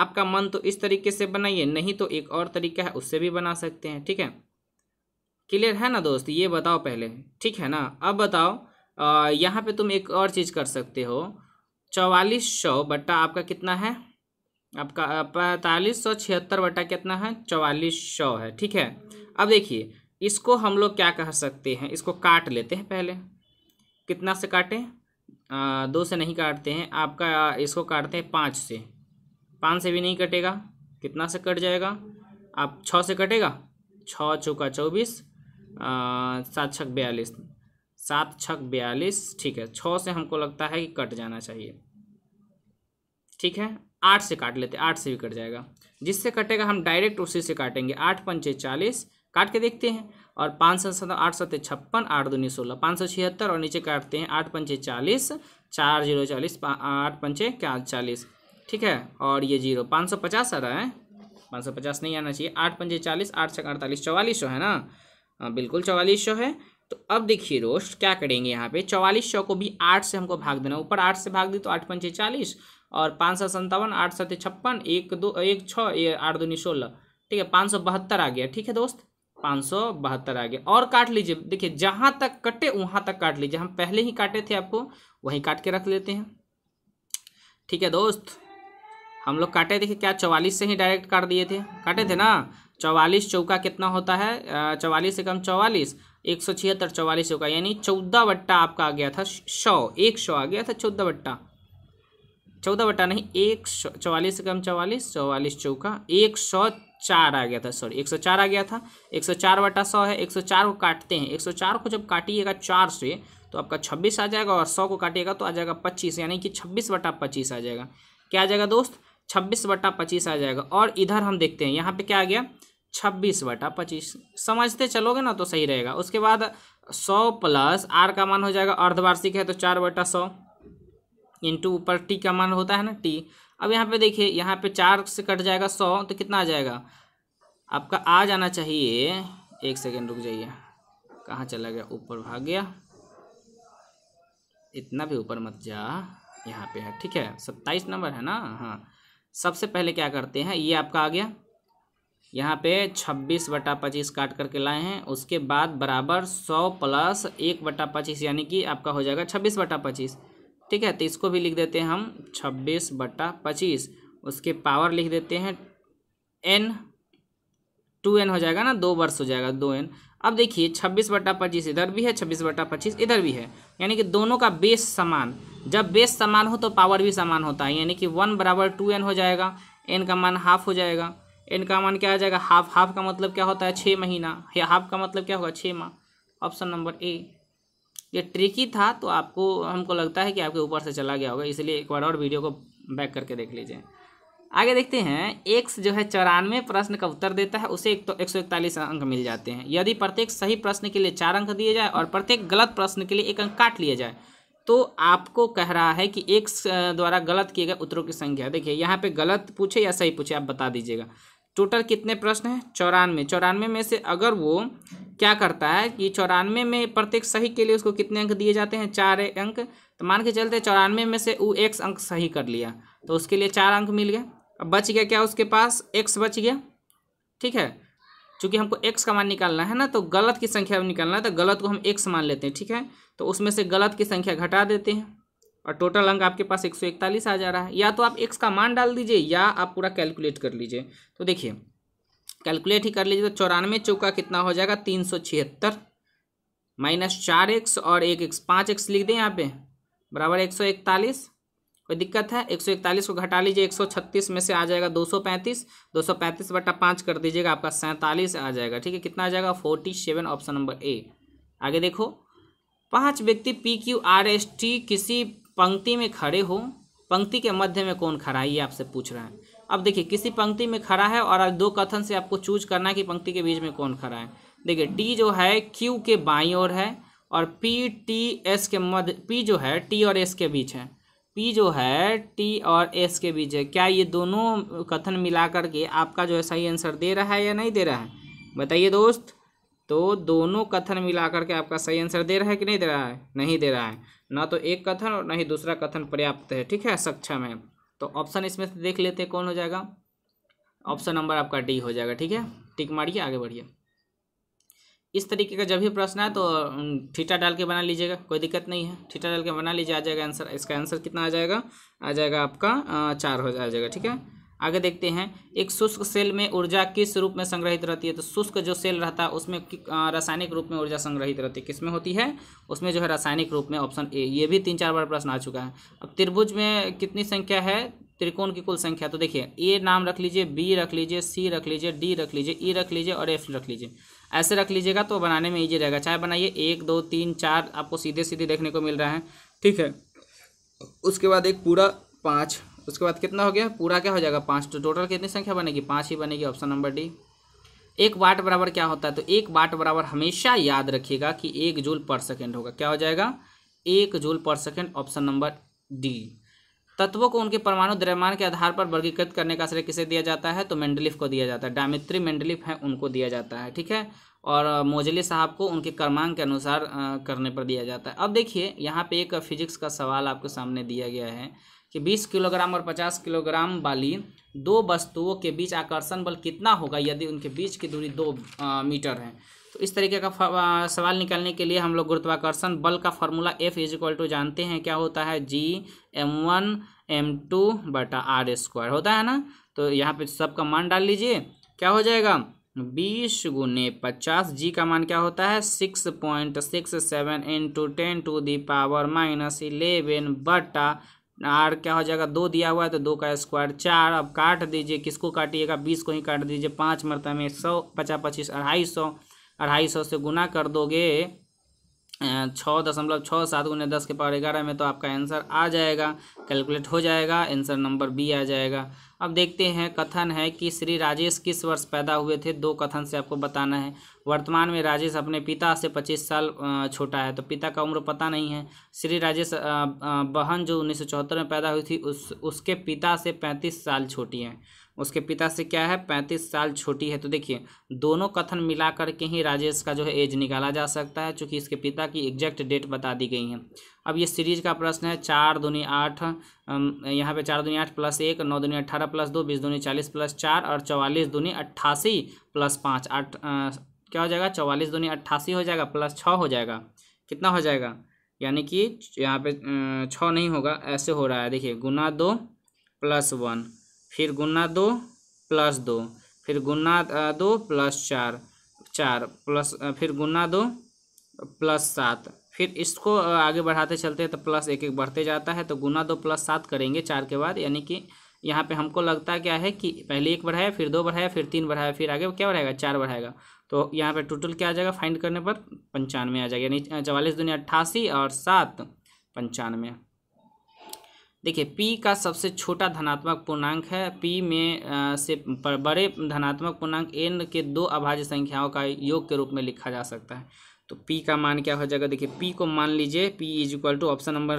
आपका मन तो इस तरीके से बनाइए नहीं तो एक और तरीका है उससे भी बना सकते हैं ठीक है क्लियर है ना दोस्त ये बताओ पहले ठीक है ना अब बताओ यहाँ पे तुम एक और चीज़ कर सकते हो चौवालीस सौ बट्टा आपका कितना है आपका पैंतालीस सौ छिहत्तर बट्टा कितना है चौवालीस सौ है ठीक है अब देखिए इसको हम लोग क्या कह सकते हैं इसको काट लेते हैं पहले कितना से काटें आ, दो से नहीं काटते हैं आपका इसको काटते हैं पाँच से पाँच से भी नहीं कटेगा कितना से कट जाएगा आप छः से कटेगा छः चौका चौबीस सात छक बयालीस सात छक बयालीस ठीक है छः से हमको लगता है कि कट जाना चाहिए ठीक है आठ से काट लेते आठ से भी कट जाएगा जिससे कटेगा हम डायरेक्ट उसी से काटेंगे आठ पंचे चालीस काट के देखते हैं और पाँच सौ सत्रह आठ सत्तर छप्पन आठ दूनी सोलह पाँच सौ छिहत्तर और नीचे काटते हैं आठ पंचे चालीस चार जीरो चालीस आठ पंचे क्या चालीस ठीक है और ये जीरो पाँच सौ पचास आ रहा है पाँच सौ पचास नहीं आना चाहिए आठ पंचे चालीस आठ छः अड़तालीस चौवालीस सौ है ना आ, हाँ, बिल्कुल चौवालीस सौ है तो अब देखिए रोस्ट क्या करेंगे यहाँ पे चौवालीस सौ को भी आठ से हमको भाग देना ऊपर आठ से भाग दी तो आठ पंचे चालीस और पाँच सौ संतावन आठ सत्य छप्पन एक दो एक छः आठ दूनी सोलह ठीक है पाँच सौ बहत्तर आ गया ठीक है दोस्त पाँच सौ बहत्तर आ गया और काट लीजिए देखिए जहाँ तक कटे वहाँ तक काट लीजिए हम पहले ही काटे थे आपको वहीं काट के रख लेते हैं ठीक है दोस्त हम लोग काटे देखिए क्या चौवालीस से ही डायरेक्ट काट दिए थे काटे थे ना चौवालीस चौका कितना होता है चौवालीस से कम चौवालीस एक सौ छिहत्तर चौवालीस चौका यानी चौदह बट्टा आपका आ गया था सौ एक सौ आ गया था चौदह बट्टा चौदह बट्टा नहीं एक सौ चौवालीस से कम चौवालीस चौवालीस चौका एक सौ चार आ गया था सॉरी एक सौ चार आ गया था एक सौ चार बटा सौ है एक सौ चार को काटते हैं एक सौ चार को जब काटिएगा चार से तो आपका छब्बीस आ जाएगा और सौ को काटिएगा तो आ जाएगा पच्चीस यानी कि छब्बीस बटा पच्चीस आ जाएगा क्या आ जाएगा दोस्त छब्बीस बटा पच्चीस आ जाएगा और इधर हम देखते हैं यहाँ पे क्या आ गया छब्बीस बटा पच्चीस समझते चलोगे ना तो सही रहेगा उसके बाद सौ प्लस आर का मान हो जाएगा अर्धवार्षिक है तो चार बटा सौ इंटू ऊपर टी का मान होता है ना टी अब यहाँ पे देखिए यहाँ पे चार से कट जाएगा सौ तो कितना आ जाएगा आपका आ जाना चाहिए एक सेकेंड रुक जाइए कहाँ चला गया ऊपर भाग गया इतना भी ऊपर मत जा यहाँ पे है ठीक है सत्ताईस नंबर है ना हाँ सबसे पहले क्या करते हैं ये आपका आ गया यहाँ पे छब्बीस बटा पच्चीस काट करके लाए हैं उसके बाद बराबर सौ प्लस एक बटा पच्चीस यानी कि आपका हो जाएगा छब्बीस बटा पच्चीस ठीक है तो इसको भी लिख देते हैं हम छब्बीस बट्टा पच्चीस उसके पावर लिख देते हैं एन टू एन हो जाएगा ना दो वर्ष हो जाएगा दो एन अब देखिए छब्बीस बटा पच्चीस इधर भी है छब्बीस बटा पच्चीस इधर भी है यानी कि दोनों का बेस समान जब बेस समान हो तो पावर भी समान होता है यानी कि वन बराबर टू एन हो जाएगा एन का मान हाफ हो जाएगा एन का मान क्या आ जाएगा हाफ हाफ का मतलब क्या होता है छः महीना या हाफ का मतलब क्या होगा छः माह ऑप्शन नंबर ए ये ट्रिकी था तो आपको हमको लगता है कि आपके ऊपर से चला गया होगा इसलिए एक बार और वीडियो को बैक करके देख लीजिए आगे देखते हैं एक्स जो है चौरानवे प्रश्न का उत्तर देता है उसे एक तो एक सौ इकतालीस अंक मिल जाते हैं यदि प्रत्येक सही प्रश्न के लिए चार अंक दिए जाए और प्रत्येक गलत प्रश्न के लिए एक अंक काट लिया जाए तो आपको कह रहा है कि एक्स द्वारा गलत किए गए उत्तरों की संख्या देखिए यहाँ पे गलत पूछे या सही पूछे आप बता दीजिएगा टोटल कितने प्रश्न हैं चौरानवे चौरानवे में से अगर वो क्या करता है कि चौरानवे में प्रत्येक सही के लिए उसको कितने अंक दिए जाते हैं चार अंक तो मान के चलते चौरानवे में से वो एक्स अंक सही कर लिया तो उसके लिए चार अंक मिल गया अब बच गया क्या उसके पास एक्स बच गया ठीक है चूँकि हमको एक्स का मान निकालना है ना तो गलत की संख्या निकालना है तो गलत को हम एक्स मान लेते हैं ठीक है तो उसमें से गलत की संख्या घटा देते हैं और टोटल अंक आपके पास एक सौ इकतालीस आ जा रहा है या तो आप एक्स का मान डाल दीजिए या आप पूरा कैलकुलेट कर लीजिए तो देखिए कैलकुलेट ही कर लीजिए तो चौरानवे चौका कितना हो जाएगा तीन सौ छिहत्तर माइनस चार एक्स और एक एक्स पाँच एक्स लिख दें यहाँ पे बराबर एक सौ इकतालीस कोई दिक्कत है एक सौ इकतालीस को घटा लीजिए एक सौ छत्तीस में से आ जाएगा दो सौ पैंतीस दो सौ पैंतीस बटा पाँच कर दीजिएगा आपका सैंतालीस आ जाएगा ठीक है कितना आ जाएगा forty seven option number a आगे देखो पाँच व्यक्ति p q r s t किसी पंक्ति में खड़े हो पंक्ति के मध्य में कौन खड़ा है ये आपसे पूछ रहा है अब देखिए किसी पंक्ति में खड़ा है और दो कथन से आपको चूज करना है कि पंक्ति के बीच में कौन खड़ा है देखिए टी जो है क्यू के बाई ओर है और पी टी एस के मध्य पी जो है टी और एस के बीच है पी जो है टी और एस के बीच है क्या ये दोनों कथन मिला करके आपका जो है सही आंसर दे रहा है या नहीं दे रहा है बताइए दोस्त तो दोनों कथन मिला करके आपका सही आंसर दे रहा है कि नहीं दे रहा है नहीं दे रहा है ना तो एक कथन और ना ही दूसरा कथन पर्याप्त है ठीक है सक्षम है तो ऑप्शन इसमें से देख लेते हैं कौन हो जाएगा ऑप्शन नंबर आपका डी हो जाएगा ठीक है टिक मारिए आगे बढ़िए इस तरीके का जब भी प्रश्न है तो ठीठा डाल के बना लीजिएगा कोई दिक्कत नहीं है ठीठा डाल के बना लीजिए आ जाएगा आंसर इसका आंसर कितना आ जाएगा आ जाएगा आपका चार हो जाएगा ठीक है आगे देखते हैं एक शुष्क सेल में ऊर्जा किस रूप में संग्रहित रहती है तो शुष्क जो सेल रहता है उसमें रासायनिक रूप में ऊर्जा संग्रहित रहती है किसमें होती है उसमें जो है रासायनिक रूप में ऑप्शन ए ये भी तीन चार बार प्रश्न आ चुका है अब त्रिभुज में कितनी संख्या है त्रिकोण की कुल संख्या तो देखिए ए नाम रख लीजिए बी रख लीजिए सी रख लीजिए डी रख लीजिए ई रख लीजिए और एफ रख लीजिए ऐसे रख लीजिएगा तो बनाने में ईजी रहेगा चाहे बनाइए एक दो तीन चार आपको सीधे सीधे देखने को मिल रहा है ठीक है उसके बाद एक पूरा पाँच उसके बाद कितना हो गया पूरा क्या हो जाएगा पाँच तो टोटल कितनी संख्या बनेगी पाँच ही बनेगी ऑप्शन नंबर डी एक वाट बराबर क्या होता है तो एक वाट बराबर हमेशा याद रखिएगा कि एक जूल पर सेकेंड होगा क्या हो जाएगा एक जूल पर सेकेंड ऑप्शन नंबर डी तत्वों को उनके परमाणु द्रव्यमान के आधार पर वर्गीकृत करने का श्रेय किसे दिया जाता है तो मेंडलिफ को दिया जाता है डामित्री मेंडलिफ है उनको दिया जाता है ठीक है और मोजली साहब को उनके क्रमांक के अनुसार करने पर दिया जाता है अब देखिए यहाँ पे एक फिजिक्स का सवाल आपके सामने दिया गया है कि 20 किलोग्राम और 50 किलोग्राम वाली दो वस्तुओं के बीच आकर्षण बल कितना होगा यदि उनके बीच की दूरी दो आ, मीटर है तो इस तरीके का सवाल निकालने के लिए हम लोग गुरुत्वाकर्षण बल का formula F is equal to जानते हैं क्या होता है G M one M two बटा आर स्क्वायर होता है ना तो यहाँ पे सबका मान डाल लीजिए क्या हो जाएगा बीस गुने पचास जी का मान क्या होता है six point six seven into ten to the power minus eleven बटा आर क्या हो जाएगा दो दिया हुआ है तो दो का स्क्वायर चार अब काट दीजिए किसको काटिएगा बीस को ही काट दीजिए पाँच में सौ पचास पच्चीस अढ़ाई सौ अढ़ाई सौ से गुना कर दोगे छः दशमलव छः सात गुने दस के पावर ग्यारह में तो आपका आंसर आ जाएगा कैलकुलेट हो जाएगा आंसर नंबर बी आ जाएगा अब देखते हैं कथन है कि श्री राजेश किस वर्ष पैदा हुए थे दो कथन से आपको बताना है वर्तमान में राजेश अपने पिता से पच्चीस साल छोटा है तो पिता का उम्र पता नहीं है श्री राजेश बहन जो उन्नीस में पैदा हुई थी उस उसके पिता से पैंतीस साल छोटी हैं उसके पिता से क्या है पैंतीस साल छोटी है तो देखिए दोनों कथन मिला करके ही राजेश का जो है एज निकाला जा सकता है चूँकि इसके पिता की एग्जैक्ट डेट बता दी गई है अब ये सीरीज का प्रश्न है चार दूनी आठ यहाँ पे चार दूनी आठ प्लस एक नौ दूनी अट्ठारह प्लस दो बीस दूनी चालीस प्लस चार और चौवालीस दूनी अट्ठासी प्लस पाँच आठ क्या हो जाएगा चौवालीस दूनी अट्ठासी हो जाएगा प्लस छः हो जाएगा कितना हो जाएगा यानी कि यहाँ पे छः नहीं होगा ऐसे हो रहा है देखिए गुना दो प्लस वन फिर गुना दो प्लस दो फिर गुना दो प्लस चार चार प्लस फिर गुना दो प्लस सात फिर इसको आगे बढ़ाते चलते हैं तो प्लस एक एक बढ़ते जाता है तो गुना दो प्लस सात करेंगे चार के बाद यानी कि यहाँ पे हमको लगता क्या है कि पहले एक बढ़ाया फिर दो बढ़ाया फिर तीन बढ़ाया फिर आगे क्या बढ़ाएगा चार बढ़ाएगा तो यहाँ पे टोटल क्या आ जाएगा फाइंड करने पर पंचानवे आ जाएगा यानी चवालीस दुनिया अट्ठासी और सात पंचानवे देखिए पी का सबसे छोटा धनात्मक पूर्णांक है पी में आ, से बड़े धनात्मक पूर्णांक एन के दो अभाज्य संख्याओं का योग के रूप में लिखा जा सकता है तो पी का मान क्या हो जाएगा देखिए पी को मान लीजिए P is equal to option number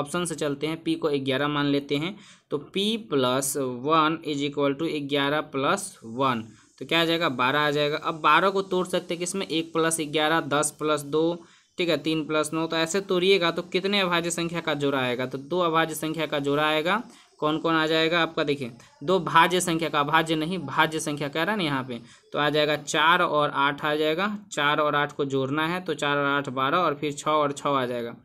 option से चलते हैं पी को ग्यारह मान लेते हैं तो P plus one is equal to ग्यारह प्लस वन तो क्या आ जाएगा बारह आ जाएगा अब बारह को तोड़ सकते हैं किसमें एक प्लस ग्यारह दस प्लस दो ठीक है तीन प्लस नौ तो ऐसे तोड़िएगा तो कितने अभाज्य संख्या का जोड़ा आएगा तो दो अभाज्य संख्या का जोड़ा आएगा कौन कौन आ जाएगा आपका देखिए दो भाज्य संख्या का भाज्य नहीं भाज्य संख्या कह रहा है ना यहाँ पे तो आ जाएगा चार और आठ आ जाएगा चार और आठ को जोड़ना है तो चार और आठ बारह और फिर छः और छः आ जाएगा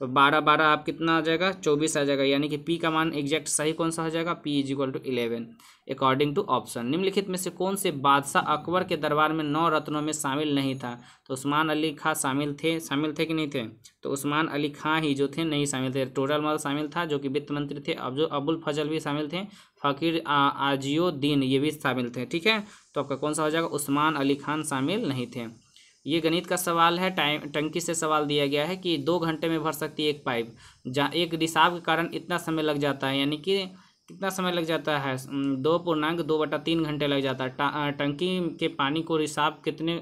तो बारह बारह आप कितना आ जाएगा चौबीस आ जाएगा यानी कि पी का मान एग्जैक्ट सही कौन सा हो जाएगा P is equal to eleven according to option निम्नलिखित में से कौन से बादशाह अकबर के दरबार में नौ रत्नों में शामिल नहीं था तो उस्मान अली खां शामिल थे शामिल थे कि नहीं थे तो उस्मान अली खां ही जो थे नहीं शामिल थे टोटल मल शामिल था जो कि वित्त मंत्री थे अब जो अबुल फजल भी शामिल थे फ़कीर आजियोद्दीन ये भी शामिल थे ठीक है तो आपका कौन सा हो जाएगा उस्मान अली खान शामिल नहीं थे ये गणित का सवाल है टाइम टंकी से सवाल दिया गया है कि दो घंटे में भर सकती है एक पाइप जहाँ एक रिसाव के कारण इतना समय लग जाता है यानी कि कितना समय लग जाता है दो पूर्णांक दो बटा तीन घंटे लग जाता है टंकी के पानी को रिसाव कितने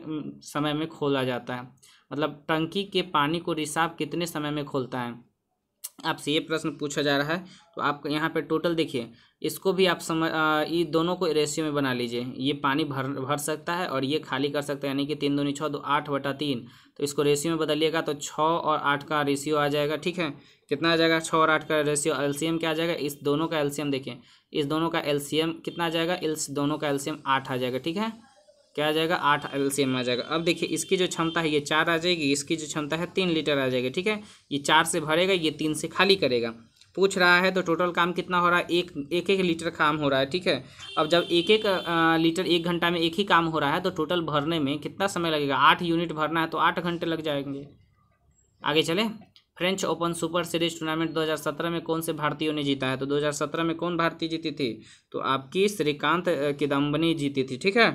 समय में खोला जाता है मतलब टंकी के पानी को रिसाव कितने समय में खोलता है आपसे ये प्रश्न पूछा जा रहा है तो आप यहाँ पे टोटल देखिए इसको भी आप समझ ये दोनों को रेशियो में बना लीजिए ये पानी भर भर सकता है और ये खाली कर सकता है यानी कि तीन दोनों छः दो आठ बटा तीन तो इसको रेशियो में बदलिएगा तो छः और आठ का रेशियो आ जाएगा ठीक है कितना आ जाएगा छः और आठ का रेशियो एल्शियम क्या आ जाएगा इस दोनों का एल्शियम देखिए इस दोनों का एल्शियम कितना आ जाएगा इस दोनों का एल्शियम आठ आ जाएगा ठीक है क्या आ जाएगा आठ एल आ जाएगा अब देखिए इसकी जो क्षमता है ये चार आ जाएगी इसकी जो क्षमता है तीन लीटर आ जाएगी ठीक है ये चार से भरेगा ये तीन से खाली करेगा पूछ रहा है तो टोटल काम कितना हो रहा है एक एक एक लीटर काम हो रहा है ठीक है अब जब एक एक लीटर एक घंटा में एक ही काम हो रहा है तो टोटल भरने में कितना समय लगेगा आठ यूनिट भरना है तो आठ घंटे लग जाएंगे आगे चले French Open super series tournament 2017 में कौन से भारतीयों ने जीता है तो 2017 में कौन भारतीय जीती थी तो आपकी श्रीकांत किदम्बनी जीती थी ठीक है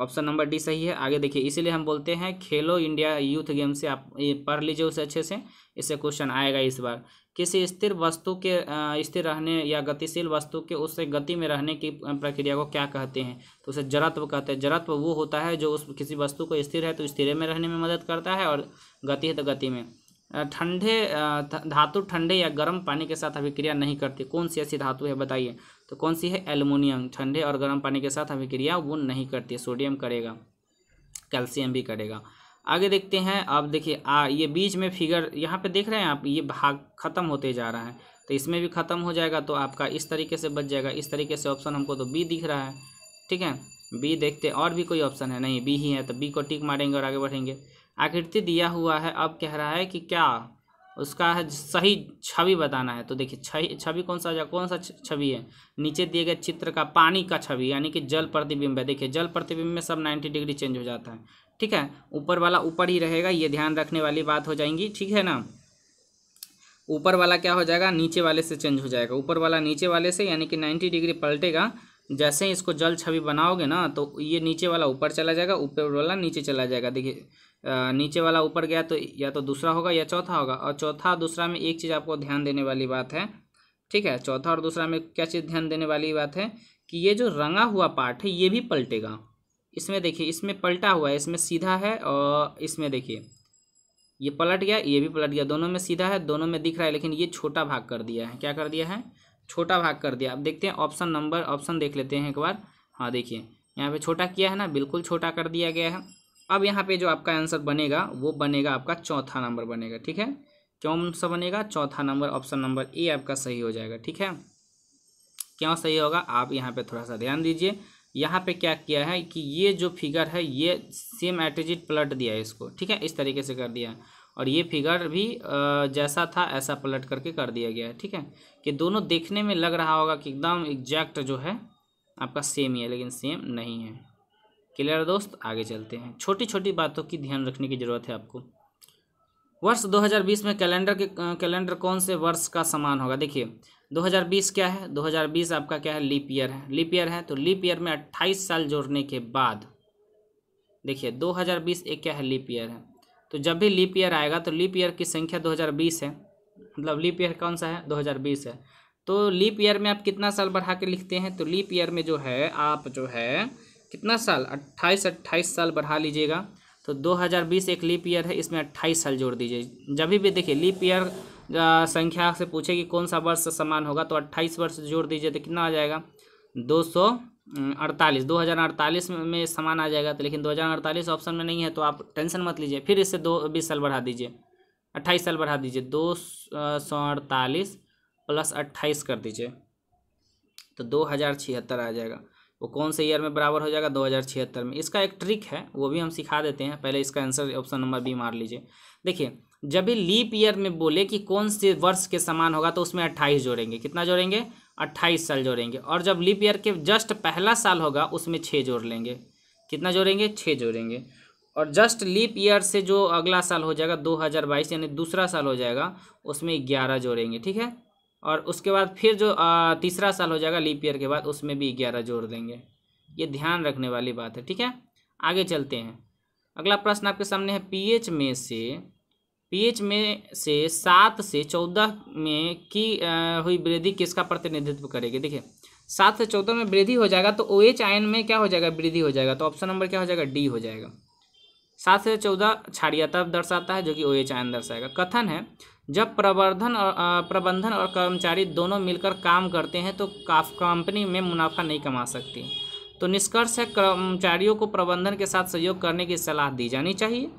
ऑप्शन नंबर डी सही है आगे देखिए इसीलिए हम बोलते हैं खेलो इंडिया यूथ गेम से आप ये पढ़ लीजिए उसे अच्छे से इससे क्वेश्चन आएगा इस बार किसी स्थिर वस्तु के स्थिर रहने या गतिशील वस्तु के उससे गति में रहने की प्रक्रिया को क्या कहते हैं तो उसे जड़त्व कहते हैं जड़त्व वो होता है जो उस किसी वस्तु को स्थिर है तो स्थिर में रहने में मदद करता है और गति है तो गति में ठंडे धातु ठंडे या गर्म पानी के साथ अभिक्रिया नहीं करती कौन सी ऐसी धातु है बताइए तो कौन सी है एल्युमिनियम ठंडे और गर्म पानी के साथ अभिक्रिया वो नहीं करती सोडियम करेगा कैल्शियम भी करेगा आगे देखते हैं अब देखिए आ ये बीच में फिगर यहाँ पे देख रहे हैं आप ये भाग खत्म होते जा रहा है तो इसमें भी खत्म हो जाएगा तो आपका इस तरीके से बच जाएगा इस तरीके से ऑप्शन हमको तो बी दिख रहा है ठीक है बी देखते और भी कोई ऑप्शन है नहीं बी ही है तो बी को टिक मारेंगे और आगे बढ़ेंगे आकृति दिया हुआ है अब कह रहा है कि क्या उसका है सही छवि बताना है तो देखिए छवि छवि कौन सा कौन सा छवि है नीचे दिए गए चित्र का पानी का छवि यानी कि जल प्रतिबिंब है देखिए जल प्रतिबिंब में सब नाइन्टी डिग्री चेंज हो जाता है ठीक है ऊपर वाला ऊपर ही रहेगा ये ध्यान रखने वाली बात हो जाएंगी ठीक है ना ऊपर वाला क्या हो जाएगा नीचे वाले से चेंज हो जाएगा ऊपर वाला नीचे वाले से यानी कि नाइन्टी डिग्री पलटेगा जैसे ही इसको जल छवि बनाओगे ना तो ये नीचे वाला ऊपर चला जाएगा ऊपर वाला नीचे चला जाएगा देखिए नीचे वाला ऊपर गया तो या तो दूसरा होगा या चौथा होगा और चौथा और दूसरा में एक चीज़ आपको ध्यान देने वाली बात है ठीक है चौथा और दूसरा में क्या चीज़ ध्यान देने वाली बात है कि ये जो रंगा हुआ पार्ट है ये भी पलटेगा इसमें देखिए इसमें पलटा हुआ है इसमें सीधा है और इसमें देखिए ये पलट गया ये भी पलट गया दोनों में सीधा है दोनों में दिख रहा है लेकिन ये छोटा भाग कर दिया है क्या कर दिया है छोटा भाग कर दिया अब देखते हैं ऑप्शन नंबर ऑप्शन देख लेते हैं एक बार हाँ देखिए यहाँ पे छोटा किया है ना बिल्कुल छोटा कर दिया गया है अब यहाँ पे जो आपका आंसर बनेगा वो बनेगा आपका चौथा नंबर बनेगा ठीक है कौन सा बनेगा चौथा नंबर ऑप्शन नंबर ए आपका सही हो जाएगा ठीक है क्यों सही होगा आप यहाँ पे थोड़ा सा ध्यान दीजिए यहाँ पे क्या किया है कि ये जो फिगर है ये सेम एटिजिट पलट दिया है इसको ठीक है इस तरीके से कर दिया है और ये फिगर भी जैसा था ऐसा पलट करके कर दिया गया है ठीक है कि दोनों देखने में लग रहा होगा कि एकदम एग्जैक्ट जो है आपका सेम ही है लेकिन सेम नहीं है क्लियर दोस्त आगे चलते हैं छोटी छोटी बातों की ध्यान रखने की ज़रूरत है आपको वर्ष 2020 में कैलेंडर के कैलेंडर कौन से वर्ष का समान होगा देखिए 2020 क्या है 2020 आपका क्या है लीप ईयर है लीप ईयर है तो लीप ईयर में 28 साल जोड़ने के बाद देखिए 2020 एक क्या है लीप ईयर है तो जब भी लीप ईयर आएगा तो लीप ईयर की संख्या 2020 है मतलब लीप ईयर कौन सा है 2020 है तो लीप ईयर में आप कितना साल बढ़ा के लिखते हैं तो लीप ईयर में जो है आप जो है कितना साल अट्ठाईस अट्ठाईस साल बढ़ा लीजिएगा तो 2020 एक लीप ईयर है इसमें अट्ठाईस साल जोड़ दीजिए जब भी देखिए लीप ईयर संख्या से पूछे कि कौन सा वर्ष समान होगा तो अट्ठाईस वर्ष जोड़ दीजिए तो कितना आ जाएगा दो सौ अड़तालीस दो हज़ार अड़तालीस में समान आ जाएगा तो लेकिन दो हज़ार अड़तालीस ऑप्शन में नहीं है तो आप टेंशन मत लीजिए फिर इससे दो बीस साल बढ़ा दीजिए अट्ठाईस साल बढ़ा दीजिए दो सौ अड़तालीस प्लस अट्ठाईस कर दीजिए तो दो हज़ार छिहत्तर आ जाएगा वो कौन से ईयर में बराबर हो जाएगा दो में इसका एक ट्रिक है वो भी हम सिखा देते हैं पहले इसका आंसर ऑप्शन नंबर बी मार लीजिए देखिए जब भी लीप ईयर में बोले कि कौन से वर्ष के समान होगा तो उसमें अट्ठाईस जोड़ेंगे कितना जोड़ेंगे अट्ठाईस साल जोड़ेंगे और जब लीप ईयर के जस्ट पहला साल होगा उसमें छः जोड़ लेंगे कितना जोड़ेंगे छः जोड़ेंगे और जस्ट लीप ईयर से जो अगला साल हो जाएगा 2022 यानी दूसरा साल हो जाएगा उसमें ग्यारह जोड़ेंगे ठीक है और उसके बाद फिर जो तीसरा साल हो जाएगा लीप ईयर के बाद उसमें भी ग्यारह जोड़ देंगे ये ध्यान रखने वाली बात है ठीक है आगे चलते हैं अगला प्रश्न आपके सामने है पीएच में से पीएच में से सात से चौदह में की हुई वृद्धि किसका प्रतिनिधित्व करेगी देखिए सात से चौदह में वृद्धि हो जाएगा तो ओ एच आयन में क्या हो जाएगा वृद्धि हो जाएगा तो ऑप्शन नंबर क्या हो जाएगा डी हो जाएगा सात से चौदह क्षारियता दर्शाता है जो कि ओ एच आयन दर्शाएगा कथन है जब प्रबंधन और प्रबंधन और कर्मचारी दोनों मिलकर काम करते हैं तो कंपनी में मुनाफा नहीं कमा सकती तो निष्कर्ष है कर्मचारियों को प्रबंधन के साथ सहयोग करने की सलाह दी जानी चाहिए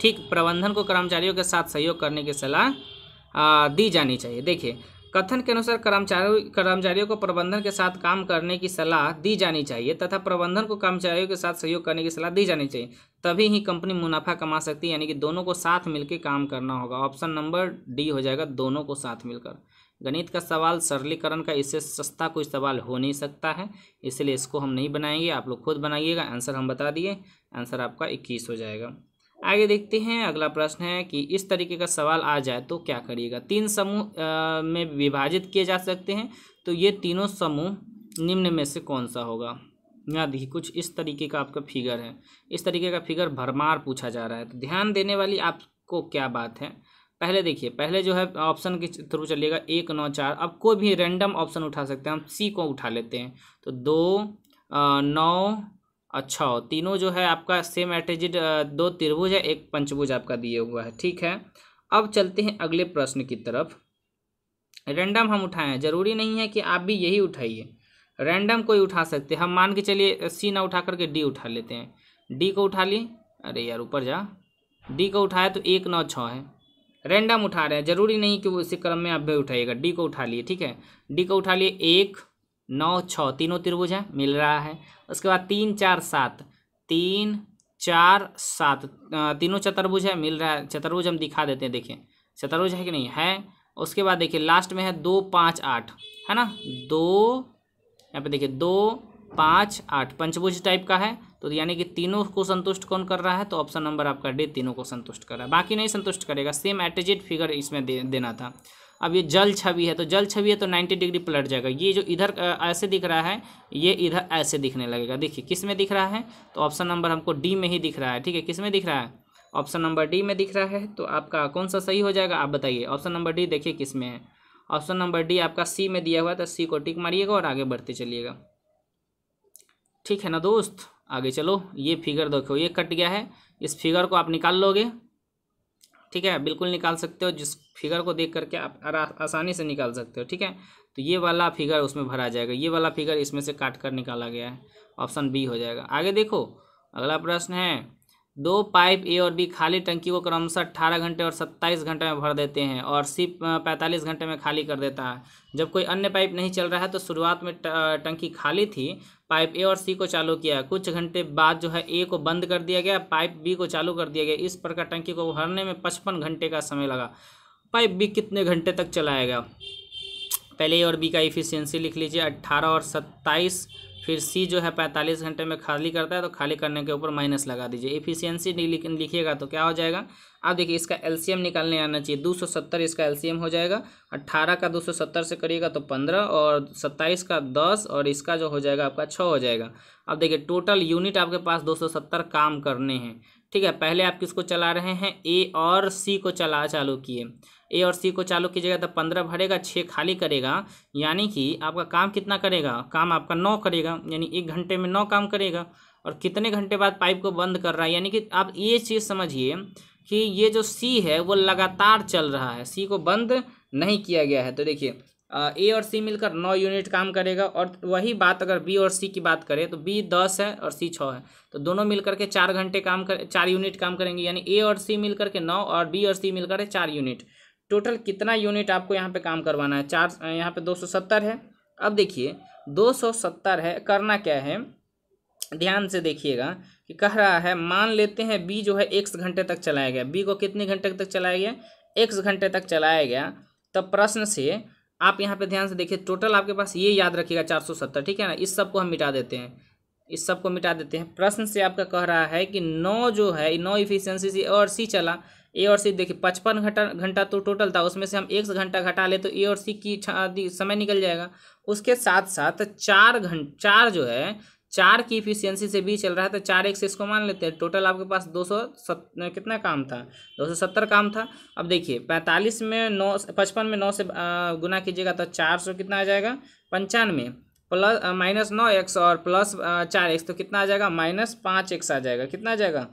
ठीक प्रबंधन को कर्मचारियों के साथ सहयोग करने की सलाह दी जानी चाहिए देखिए कथन के अनुसार कर्मचारियों कर्मचारियों को प्रबंधन के साथ काम करने की सलाह दी जानी चाहिए तथा प्रबंधन को कर्मचारियों के साथ सहयोग करने की सलाह दी जानी चाहिए तभी ही कंपनी मुनाफा कमा सकती है यानी कि दोनों को साथ मिलकर काम करना होगा ऑप्शन नंबर डी हो जाएगा दोनों को साथ मिलकर गणित का सवाल सरलीकरण का इससे सस्ता कोई सवाल हो नहीं सकता है इसलिए इसको हम नहीं बनाएंगे आप लोग खुद बनाइएगा आंसर हम बता दिए आंसर आपका इक्कीस हो जाएगा आगे देखते हैं अगला प्रश्न है कि इस तरीके का सवाल आ जाए तो क्या करिएगा तीन समूह में विभाजित किए जा सकते हैं तो ये तीनों समूह निम्न में से कौन सा होगा यहाँ देखिए कुछ इस तरीके का आपका फिगर है इस तरीके का फिगर भरमार पूछा जा रहा है तो ध्यान देने वाली आपको क्या बात है पहले देखिए पहले जो है ऑप्शन के थ्रू चलिएगा एक नौ चार अब कोई भी रैंडम ऑप्शन उठा सकते हैं हम सी को उठा लेते हैं तो दो आ, नौ अच्छा हो तीनों जो है आपका सेम एटेजिड दो त्रिभुज है एक पंचभुज आपका दिए हुआ है ठीक है अब चलते हैं अगले प्रश्न की तरफ रैंडम हम उठाए जरूरी नहीं है कि आप भी यही उठाइए रैंडम कोई उठा सकते हैं हम मान के चलिए सी ना उठा करके डी उठा लेते हैं डी को उठा ली अरे यार ऊपर जा डी को उठाया तो एक नौ छः है रैंडम उठा रहे हैं जरूरी नहीं कि वो इसी क्रम में आप भी उठाइएगा डी को उठा लिए ठीक है डी को उठा लिए एक नौ छः तीनों त्रिभुज है मिल रहा है उसके बाद तीन चार सात तीन चार सात तीनों चतुर्भुज है मिल रहा है चतुर्भुज हम दिखा देते हैं देखिए चतुर्भुज है कि नहीं है उसके बाद देखिए लास्ट में है दो पाँच आठ है ना दो यहाँ पे देखिए दो पाँच आठ पंचभुज टाइप का है तो यानी कि तीनों को संतुष्ट कौन कर रहा है तो ऑप्शन नंबर आपका डी तीनों को संतुष्ट कर रहा है बाकी नहीं संतुष्ट करेगा सेम एटेजिट फिगर इसमें दे, देना था अब ये जल छवि है तो जल छवि है तो नाइन्टी डिग्री पलट जाएगा ये जो इधर ऐसे दिख रहा है ये इधर ऐसे दिखने लगेगा देखिए किस में दिख रहा है तो ऑप्शन नंबर हमको डी में ही दिख रहा है ठीक है किस में दिख रहा है ऑप्शन नंबर डी में दिख रहा है तो आपका कौन सा सही हो जाएगा आप बताइए ऑप्शन नंबर डी देखिए किस में है ऑप्शन नंबर डी आपका सी में दिया हुआ है तो सी को टिक मारिएगा और आगे बढ़ते चलिएगा ठीक है ना दोस्त आगे चलो ये फिगर देखो ये कट गया है इस फिगर को आप निकाल लोगे ठीक है बिल्कुल निकाल सकते हो जिस फिगर को देख करके आप आसानी से निकाल सकते हो ठीक है तो ये वाला फिगर उसमें भरा जाएगा ये वाला फिगर इसमें से काट कर निकाला गया है ऑप्शन बी हो जाएगा आगे देखो अगला प्रश्न है दो पाइप ए और बी खाली टंकी को क्रमशः अट्ठारह घंटे और सत्ताईस घंटे में भर देते हैं और सी पैंतालीस घंटे में खाली कर देता है जब कोई अन्य पाइप नहीं चल रहा है तो शुरुआत में टंकी खाली थी पाइप ए और सी को चालू किया कुछ घंटे बाद जो है ए को बंद कर दिया गया पाइप बी को चालू कर दिया गया इस प्रकार टंकी को भरने में पचपन घंटे का समय लगा पाइप बी कितने घंटे तक चलाएगा पहले ए और बी का इफिशियंसी लिख लीजिए अट्ठारह और सत्ताईस फिर सी जो है पैंतालीस घंटे में खाली करता है तो खाली करने के ऊपर माइनस लगा दीजिए इफिशियंसी लिखिएगा तो क्या हो जाएगा अब देखिए इसका एलसीएम निकालने आना चाहिए 270 इसका एलसीएम हो जाएगा 18 का 270 से करिएगा तो 15 और 27 का 10 और इसका जो हो जाएगा आपका 6 हो जाएगा अब देखिए टोटल यूनिट आपके पास सत्तर काम करने हैं ठीक है पहले आप किसको चला रहे हैं ए और सी को चला चालू किए ए और सी को चालू कीजिएगा तो पंद्रह भरेगा छः खाली करेगा यानी कि आपका काम कितना करेगा काम आपका नौ करेगा यानी एक घंटे में नौ काम करेगा और कितने घंटे बाद पाइप को बंद कर रहा है यानी कि आप ये चीज़ समझिए कि ये जो सी है वो लगातार चल रहा है सी को बंद नहीं किया गया है तो देखिए ए और सी मिलकर नौ यूनिट काम करेगा और वही बात अगर बी और सी की बात करें तो बी दस है और सी छः है तो दोनों मिलकर के चार घंटे काम कर चार यूनिट काम करेंगे यानी ए और सी मिलकर के नौ और बी और सी मिलकर के चार यूनिट टोटल कितना यूनिट आपको यहाँ पे काम करवाना है चार यहाँ पे 270 है अब देखिए 270 है करना क्या है ध्यान से देखिएगा कि कह रहा है मान लेते हैं बी जो है एक घंटे तक चलाया गया बी को कितने घंटे तक चलाया गया एक घंटे तक चलाया गया तब प्रश्न से आप यहाँ पे ध्यान से देखिए टोटल आपके पास ये याद रखिएगा चार सौ सत्तर ठीक है ना इस सब को हम मिटा देते हैं इस सब को मिटा देते हैं प्रश्न से आपका कह रहा है कि नौ जो है नौ इफिशियंसी से और सी चला ए और सी देखिए पचपन घंटा घंटा तो टोटल था उसमें से हम एक घंटा घटा ले तो ए और सी की समय निकल जाएगा उसके साथ साथ चार घंट चार जो है चार की इफिशियंसी से भी चल रहा है तो चार एक से इसको मान लेते हैं टोटल आपके पास दो सौ सत कितना काम था दो सौ सत्तर काम था अब देखिए पैंतालीस में नौ पचपन में नौ से गुना कीजिएगा तो चार सौ कितना आ जाएगा पंचानवे प्लस माइनस नौ एक्स और प्लस चार एक्स तो कितना आ जाएगा माइनस पाँच एक्स आ जाएगा कितना आ जाएगा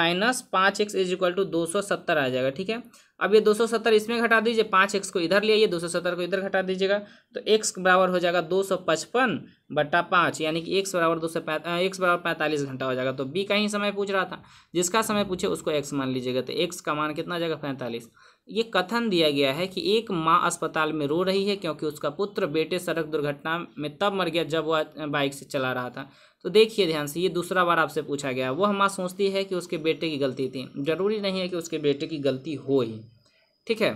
माइनस पाँच एक्स इज इक्वल टू दो सौ सत्तर आ जाएगा ठीक है अब ये दो सौ सत्तर इसमें घटा दीजिए पाँच एक्स को इधर ले आइए दो सौ सत्तर को इधर घटा दीजिएगा तो एक्स बराबर हो जाएगा दो सौ पचपन बट्टा पाँच यानी कि एक्स बराबर दो सौ एक्स बराबर पैंतालीस घंटा हो जाएगा तो बी का ही समय पूछ रहा था जिसका समय पूछे उसको एक्स मान लीजिएगा तो एक्स का मान कितना आ जाएगा पैंतालीस ये कथन दिया गया है कि एक माँ अस्पताल में रो रही है क्योंकि उसका पुत्र बेटे सड़क दुर्घटना में तब मर गया जब वह बाइक से चला रहा था तो देखिए ध्यान से ये दूसरा बार आपसे पूछा गया वह माँ सोचती है कि उसके बेटे की गलती थी जरूरी नहीं है कि उसके बेटे की गलती हो ही ठीक है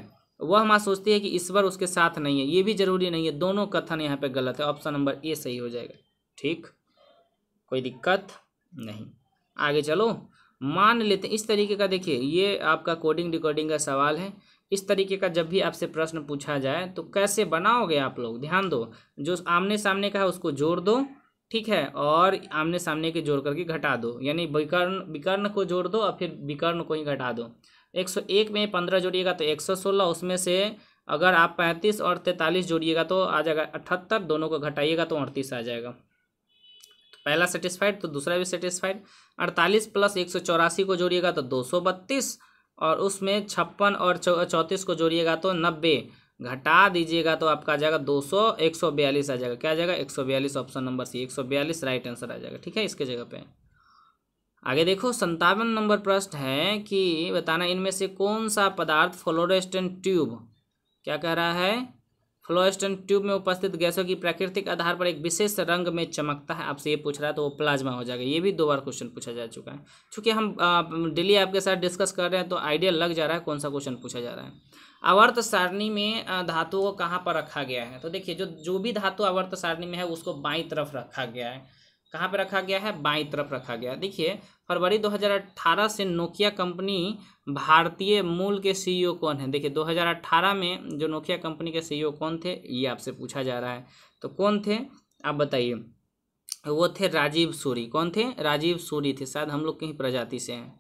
वह माँ सोचती है कि ईश्वर उसके साथ नहीं है ये भी जरूरी नहीं है दोनों कथन यहाँ पे गलत है ऑप्शन नंबर ए सही हो जाएगा ठीक कोई दिक्कत नहीं आगे चलो मान लेते हैं इस तरीके का देखिए ये आपका कोडिंग रिकॉर्डिंग का सवाल है इस तरीके का जब भी आपसे प्रश्न पूछा जाए तो कैसे बनाओगे आप लोग ध्यान दो जो आमने सामने का है उसको जोड़ दो ठीक है और आमने सामने के जोड़ करके घटा दो यानी विकर्ण विकर्ण को जोड़ दो और फिर विकर्ण को ही घटा दो एक सौ एक में पंद्रह जोड़िएगा तो एक सौ सोलह उसमें से अगर आप पैंतीस और तैंतालीस जोड़िएगा तो आ जाएगा अठहत्तर दोनों को घटाइएगा तो अड़तीस आ जाएगा पहला सेटिस्फाइड तो दूसरा भी सेटिस्फाइड अड़तालीस प्लस एक सौ चौरासी को जोड़िएगा तो दो सौ बत्तीस और उसमें छप्पन और चौंतीस को जोड़िएगा तो नब्बे घटा दीजिएगा तो आपका आ जाएगा दो सौ एक सौ बयालीस आ जाएगा क्या आ जाएगा एक सौ बयालीस ऑप्शन नंबर सी एक सौ बयालीस राइट आंसर आ जाएगा ठीक है इसके जगह पे आगे देखो संतावन नंबर प्रश्न है कि बताना इनमें से कौन सा पदार्थ फ्लोरेस्टेंट ट्यूब क्या कह रहा है फ्लोएस्टन ट्यूब में उपस्थित गैसों की प्राकृतिक आधार पर एक विशेष रंग में चमकता है आपसे ये पूछ रहा है तो वो प्लाज्मा हो जाएगा ये भी दो बार क्वेश्चन पूछा जा चुका है चूंकि हम डेली आपके साथ डिस्कस कर रहे हैं तो आइडिया लग जा रहा है कौन सा क्वेश्चन पूछा जा रहा है अवर्त सारणी में धातुओं को कहाँ पर रखा गया है तो देखिए जो जो भी धातु अवर्त सारणी में है उसको बाई तरफ रखा गया है कहाँ पर रखा गया है बाई तरफ रखा गया देखिए फरवरी 2018 से नोकिया कंपनी भारतीय मूल के सीईओ e कौन है देखिए 2018 में जो नोकिया कंपनी के सीईओ e कौन थे ये आपसे पूछा जा रहा है तो कौन थे आप बताइए वो थे राजीव सूरी कौन थे राजीव सूरी थे शायद हम लोग कहीं प्रजाति से हैं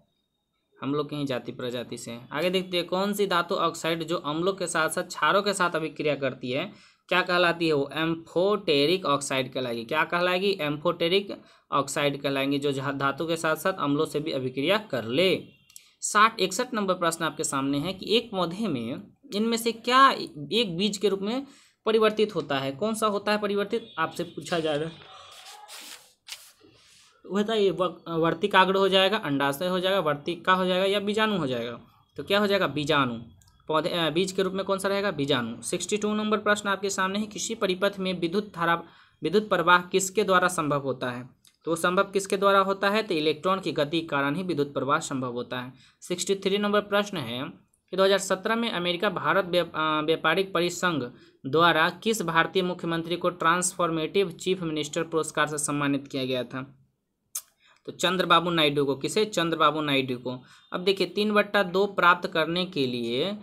हम लोग कहीं जाति प्रजाति से हैं आगे देखते हैं कौन सी धातु ऑक्साइड जो अम्लों के साथ साथ छारों के साथ अभिक्रिया करती है क्या कहलाती है वो एम्फोटेरिक ऑक्साइड कहलाएगी क्या कहलाएगी एम्फोटेरिक ऑक्साइड कहलाएंगी जो धातु के साथ साथ अम्लों से भी अभिक्रिया कर ले साठ इकसठ नंबर प्रश्न आपके सामने है कि एक पौधे में इनमें से क्या एक बीज के रूप में परिवर्तित होता है कौन सा होता है परिवर्तित आपसे पूछा जा रहा है ये वर्तिकाग्र हो जाएगा अंडाशय हो जाएगा वर्तिका हो जाएगा या बीजाणु हो जाएगा तो क्या हो जाएगा बीजाणु पौधे बीज के रूप में कौन सा रहेगा बीजाणु सिक्सटी टू नंबर प्रश्न आपके सामने है किसी परिपथ में विद्युत धारा विद्युत प्रवाह किसके द्वारा संभव होता है तो संभव किसके द्वारा होता है तो इलेक्ट्रॉन की गति के कारण ही विद्युत प्रवाह संभव होता है सिक्सटी थ्री नंबर प्रश्न है कि 2017 में अमेरिका भारत व्यापारिक परिसंघ द्वारा किस भारतीय मुख्यमंत्री को ट्रांसफॉर्मेटिव चीफ मिनिस्टर पुरस्कार से सम्मानित किया गया था तो चंद्रबाबू नायडू को किसे चंद्रबाबू नायडू को अब देखिए तीन बट्टा दो प्राप्त करने के लिए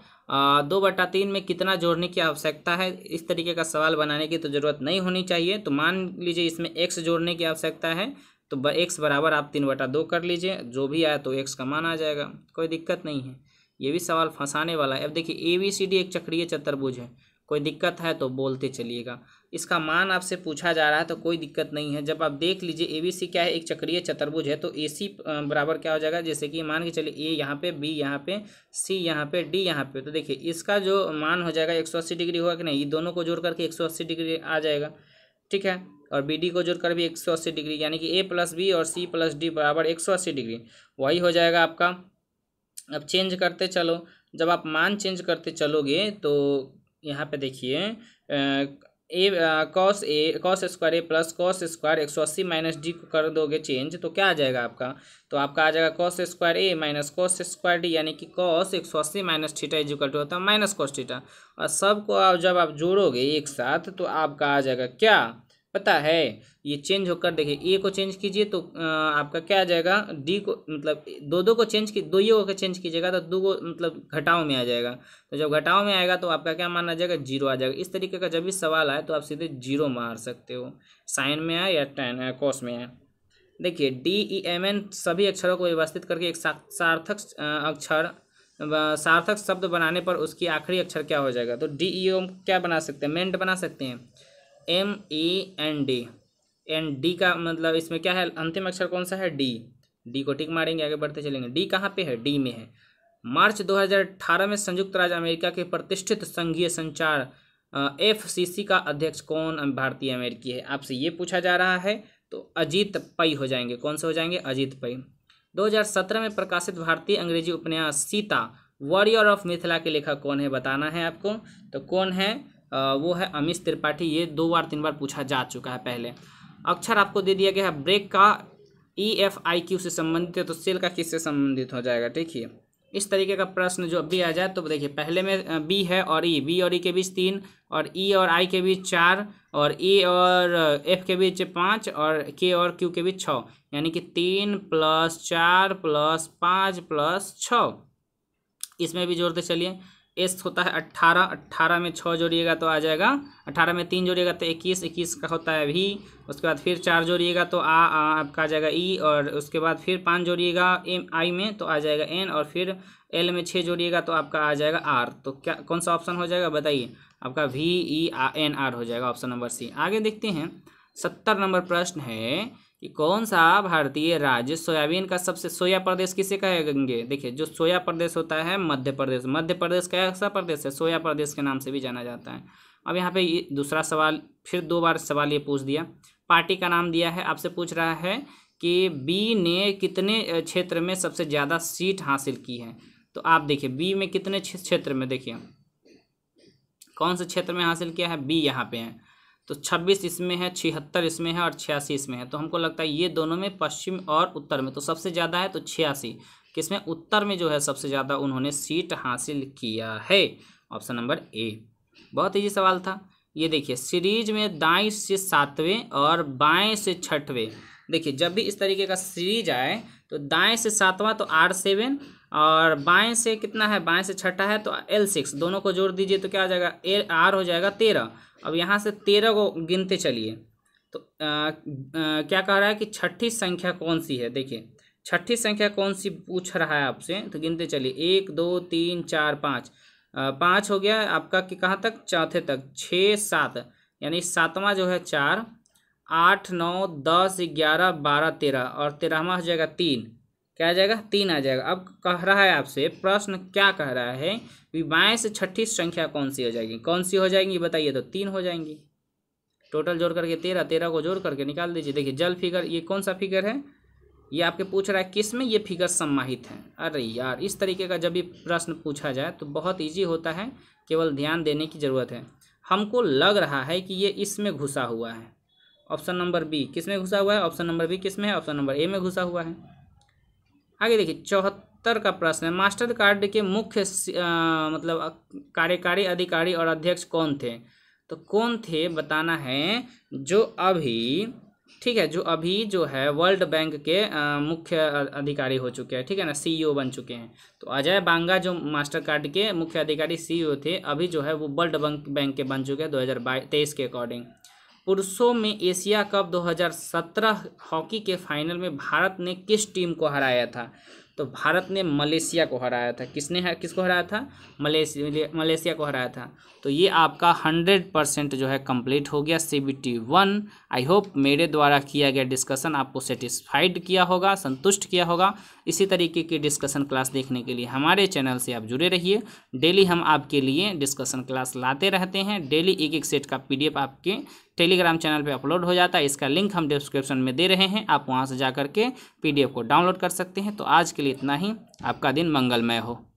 दो बटा तीन में कितना जोड़ने की आवश्यकता है इस तरीके का सवाल बनाने की तो ज़रूरत नहीं होनी चाहिए तो मान लीजिए इसमें एक्स जोड़ने की आवश्यकता है तो एक्स बराबर आप तीन बटा दो कर लीजिए जो भी आया तो एक्स का मान आ जाएगा कोई दिक्कत नहीं है ये भी सवाल फंसाने वाला है अब देखिए ए बी सी डी एक चक्रीय चतुर्भुज है कोई दिक्कत है तो बोलते चलिएगा इसका मान आपसे पूछा जा रहा है तो कोई दिक्कत नहीं है जब आप देख लीजिए ए बी सी क्या है एक चक्रीय चतुर्भुज है तो ए सी बराबर क्या हो जाएगा जैसे कि मान के चलिए ए यहाँ पे बी यहाँ पे सी यहाँ पे डी यहाँ पे तो देखिए इसका जो मान हो जाएगा एक सौ अस्सी डिग्री होगा कि नहीं ये दोनों को जोड़ करके एक सौ अस्सी डिग्री आ जाएगा ठीक है और बी डी को जोड़ कर भी एक सौ अस्सी डिग्री यानी कि ए प्लस बी और सी प्लस डी बराबर एक सौ अस्सी डिग्री वही हो जाएगा आपका अब चेंज करते चलो जब आप मान चेंज करते चलोगे तो यहाँ पे देखिए A cos A cos square A plus cos square एक सौ अस्सी माइनस डी को कर दोगे चेंज तो क्या आ जाएगा आपका तो आपका आ जाएगा cos square A minus cos square D यानी कि कॉस एक सौ अस्सी माइनस थीटा इजिकल टू होता है माइनस कॉस थीटा और सबको आप जब आप जोड़ोगे एक साथ तो आपका आ जाएगा क्या पता है ये चेंज होकर देखिए ए को चेंज कीजिए तो आपका क्या आ जाएगा डी को मतलब दो दो को चेंज की दो ये होकर चेंज कीजिएगा तो दो को मतलब घटाओं में आ जाएगा तो जब घटाओं में आएगा तो आपका क्या माना जाएगा जीरो आ जाएगा इस तरीके का जब भी सवाल आए तो आप सीधे जीरो मार सकते हो साइन में आए या टेन आए कॉस में आए देखिए डी ई एम एन सभी अक्षरों को व्यवस्थित करके एक सार्थक अक्षर सार्थक शब्द बनाने पर उसकी आखिरी अक्षर क्या हो जाएगा तो डी ई एम क्या बना सकते हैं मेंट बना सकते हैं M E N D N D का मतलब इसमें क्या है अंतिम अक्षर कौन सा है डी डी को टिक मारेंगे आगे बढ़ते चलेंगे डी कहाँ पे है डी में है मार्च 2018 में संयुक्त राज्य अमेरिका के प्रतिष्ठित संघीय संचार एफ का अध्यक्ष कौन भारतीय अमेरिकी है आपसे ये पूछा जा रहा है तो अजीत पई हो जाएंगे कौन से हो जाएंगे अजीत पई 2017 में प्रकाशित भारतीय अंग्रेजी उपन्यास सीता वॉरियर ऑफ मिथिला के लेखक कौन है बताना है आपको तो कौन है वो है अमित त्रिपाठी ये दो बार तीन बार पूछा जा चुका है पहले अक्षर आपको दे दिया गया है ब्रेक का ई एफ आई क्यू से संबंधित है तो सेल का किससे संबंधित हो जाएगा ठीक है इस तरीके का प्रश्न जो अभी आ जाए तो देखिए पहले में बी है और ई e, बी और ई e के बीच तीन और ई e और आई के बीच चार और ए और एफ के बीच पाँच और के और क्यू के बीच छः यानी कि तीन प्लस चार प्लस पाँच प्लस छः इसमें भी जोड़ते चलिए एस होता है अट्ठारह अट्ठारह में छः जोड़िएगा तो आ जाएगा अट्ठारह में तीन जोड़िएगा तो इक्कीस इक्कीस का होता है भी उसके बाद फिर चार जोड़िएगा तो आ, आ आपका आ जाएगा ई और उसके बाद फिर पाँच जोड़िएगा एम आई में तो आ जाएगा एन और फिर एल में छः जोड़िएगा तो आपका आ जाएगा आर तो क्या कौन सा ऑप्शन हो जाएगा बताइए आपका वी ई एन आर हो जाएगा ऑप्शन नंबर सी आगे देखते हैं सत्तर नंबर प्रश्न है कि कौन सा भारतीय राज्य सोयाबीन का सबसे सोया प्रदेश किसे कहेंगे देखिए जो सोया प्रदेश होता है मध्य प्रदेश मध्य प्रदेश का ऐसा प्रदेश है सोया प्रदेश के नाम से भी जाना जाता है अब यहाँ पे दूसरा सवाल फिर दो बार सवाल ये पूछ दिया पार्टी का नाम दिया है आपसे पूछ रहा है कि बी ने कितने क्षेत्र में सबसे ज़्यादा सीट हासिल की है तो आप देखिए बी में कितने क्षेत्र में देखिए कौन से क्षेत्र में हासिल किया है बी यहाँ पे है तो छब्बीस इसमें है छिहत्तर इसमें है और छियासी इसमें है तो हमको लगता है ये दोनों में पश्चिम और उत्तर में तो सबसे ज़्यादा है तो छियासी किसमें उत्तर में जो है सबसे ज़्यादा उन्होंने सीट हासिल किया है ऑप्शन नंबर ए बहुत ईजी सवाल था ये देखिए सीरीज में दाएं से सातवें और बाएं से छठवें देखिए जब भी इस तरीके का सीरीज आए तो दाएं से सातवां तो आर सेवन और बाएं से कितना है बाएं से छठा है तो एल सिक्स दोनों को जोड़ दीजिए तो क्या आ जाएगा ए आर हो जाएगा तेरह अब यहाँ से तेरह को गिनते चलिए तो आ, आ, क्या कह रहा है कि छठी संख्या कौन सी है देखिए छठी संख्या कौन सी पूछ रहा है आपसे तो गिनते चलिए एक दो तीन चार पाँच पाँच हो गया आपका कि कहाँ तक चौथे तक छः सात यानी सातवां जो है चार आठ नौ दस ग्यारह बारह तेरह और तेरहवा हो जाएगा तीन क्या आ जाएगा तीन आ जाएगा अब कह रहा है आपसे प्रश्न क्या कह रहा है कि बाएँ से छठी संख्या कौन सी हो जाएगी कौन सी हो जाएगी बताइए तो तीन हो जाएंगी टोटल जोड़ करके तेरह तेरह को जोड़ करके निकाल दीजिए देखिए जल फिगर ये कौन सा फिगर है ये आपके पूछ रहा है किस में ये फिगर सम्माहित है अरे यार इस तरीके का जब भी प्रश्न पूछा जाए तो बहुत ईजी होता है केवल ध्यान देने की ज़रूरत है हमको लग रहा है कि ये इसमें घुसा हुआ है ऑप्शन नंबर बी किस में घुसा हुआ है ऑप्शन नंबर बी किस में है ऑप्शन नंबर ए में घुसा हुआ है आगे देखिए चौहत्तर का प्रश्न है मास्टर कार्ड के मुख्य मतलब कार्यकारी अधिकारी और अध्यक्ष कौन थे तो कौन थे बताना है जो अभी ठीक है जो अभी जो है वर्ल्ड बैंक के मुख्य अधिकारी हो चुके हैं ठीक है ना सीईओ e बन चुके हैं तो अजय बांगा जो मास्टर कार्ड के मुख्य अधिकारी सीईओ e थे अभी जो है वो वर्ल्ड बैंक बैंक के बन चुके हैं दो हज़ार के अकॉर्डिंग पुरुषों में एशिया कप 2017 हॉकी के फाइनल में भारत ने किस टीम को हराया था तो भारत ने मलेशिया को हराया था किसने किस किसको हराया था मलेशिया मलेशिया को हराया था तो ये आपका हंड्रेड परसेंट जो है कंप्लीट हो गया C B T one I hope मेरे द्वारा किया गया डिस्कशन आपको सेटिस्फाइड किया होगा संतुष्ट किया होगा इसी तरीके की डिस्कशन क्लास देखने के लिए हमारे चैनल से आप जुड़े रहिए डेली हम आपके लिए डिस्कशन क्लास लाते रहते हैं डेली एक एक सेट का पीडीएफ आपके टेलीग्राम चैनल पे अपलोड हो जाता है इसका लिंक हम डिस्क्रिप्शन में दे रहे हैं आप वहाँ से जा के पी को डाउनलोड कर सकते हैं तो आज के लिए इतना ही आपका दिन मंगलमय हो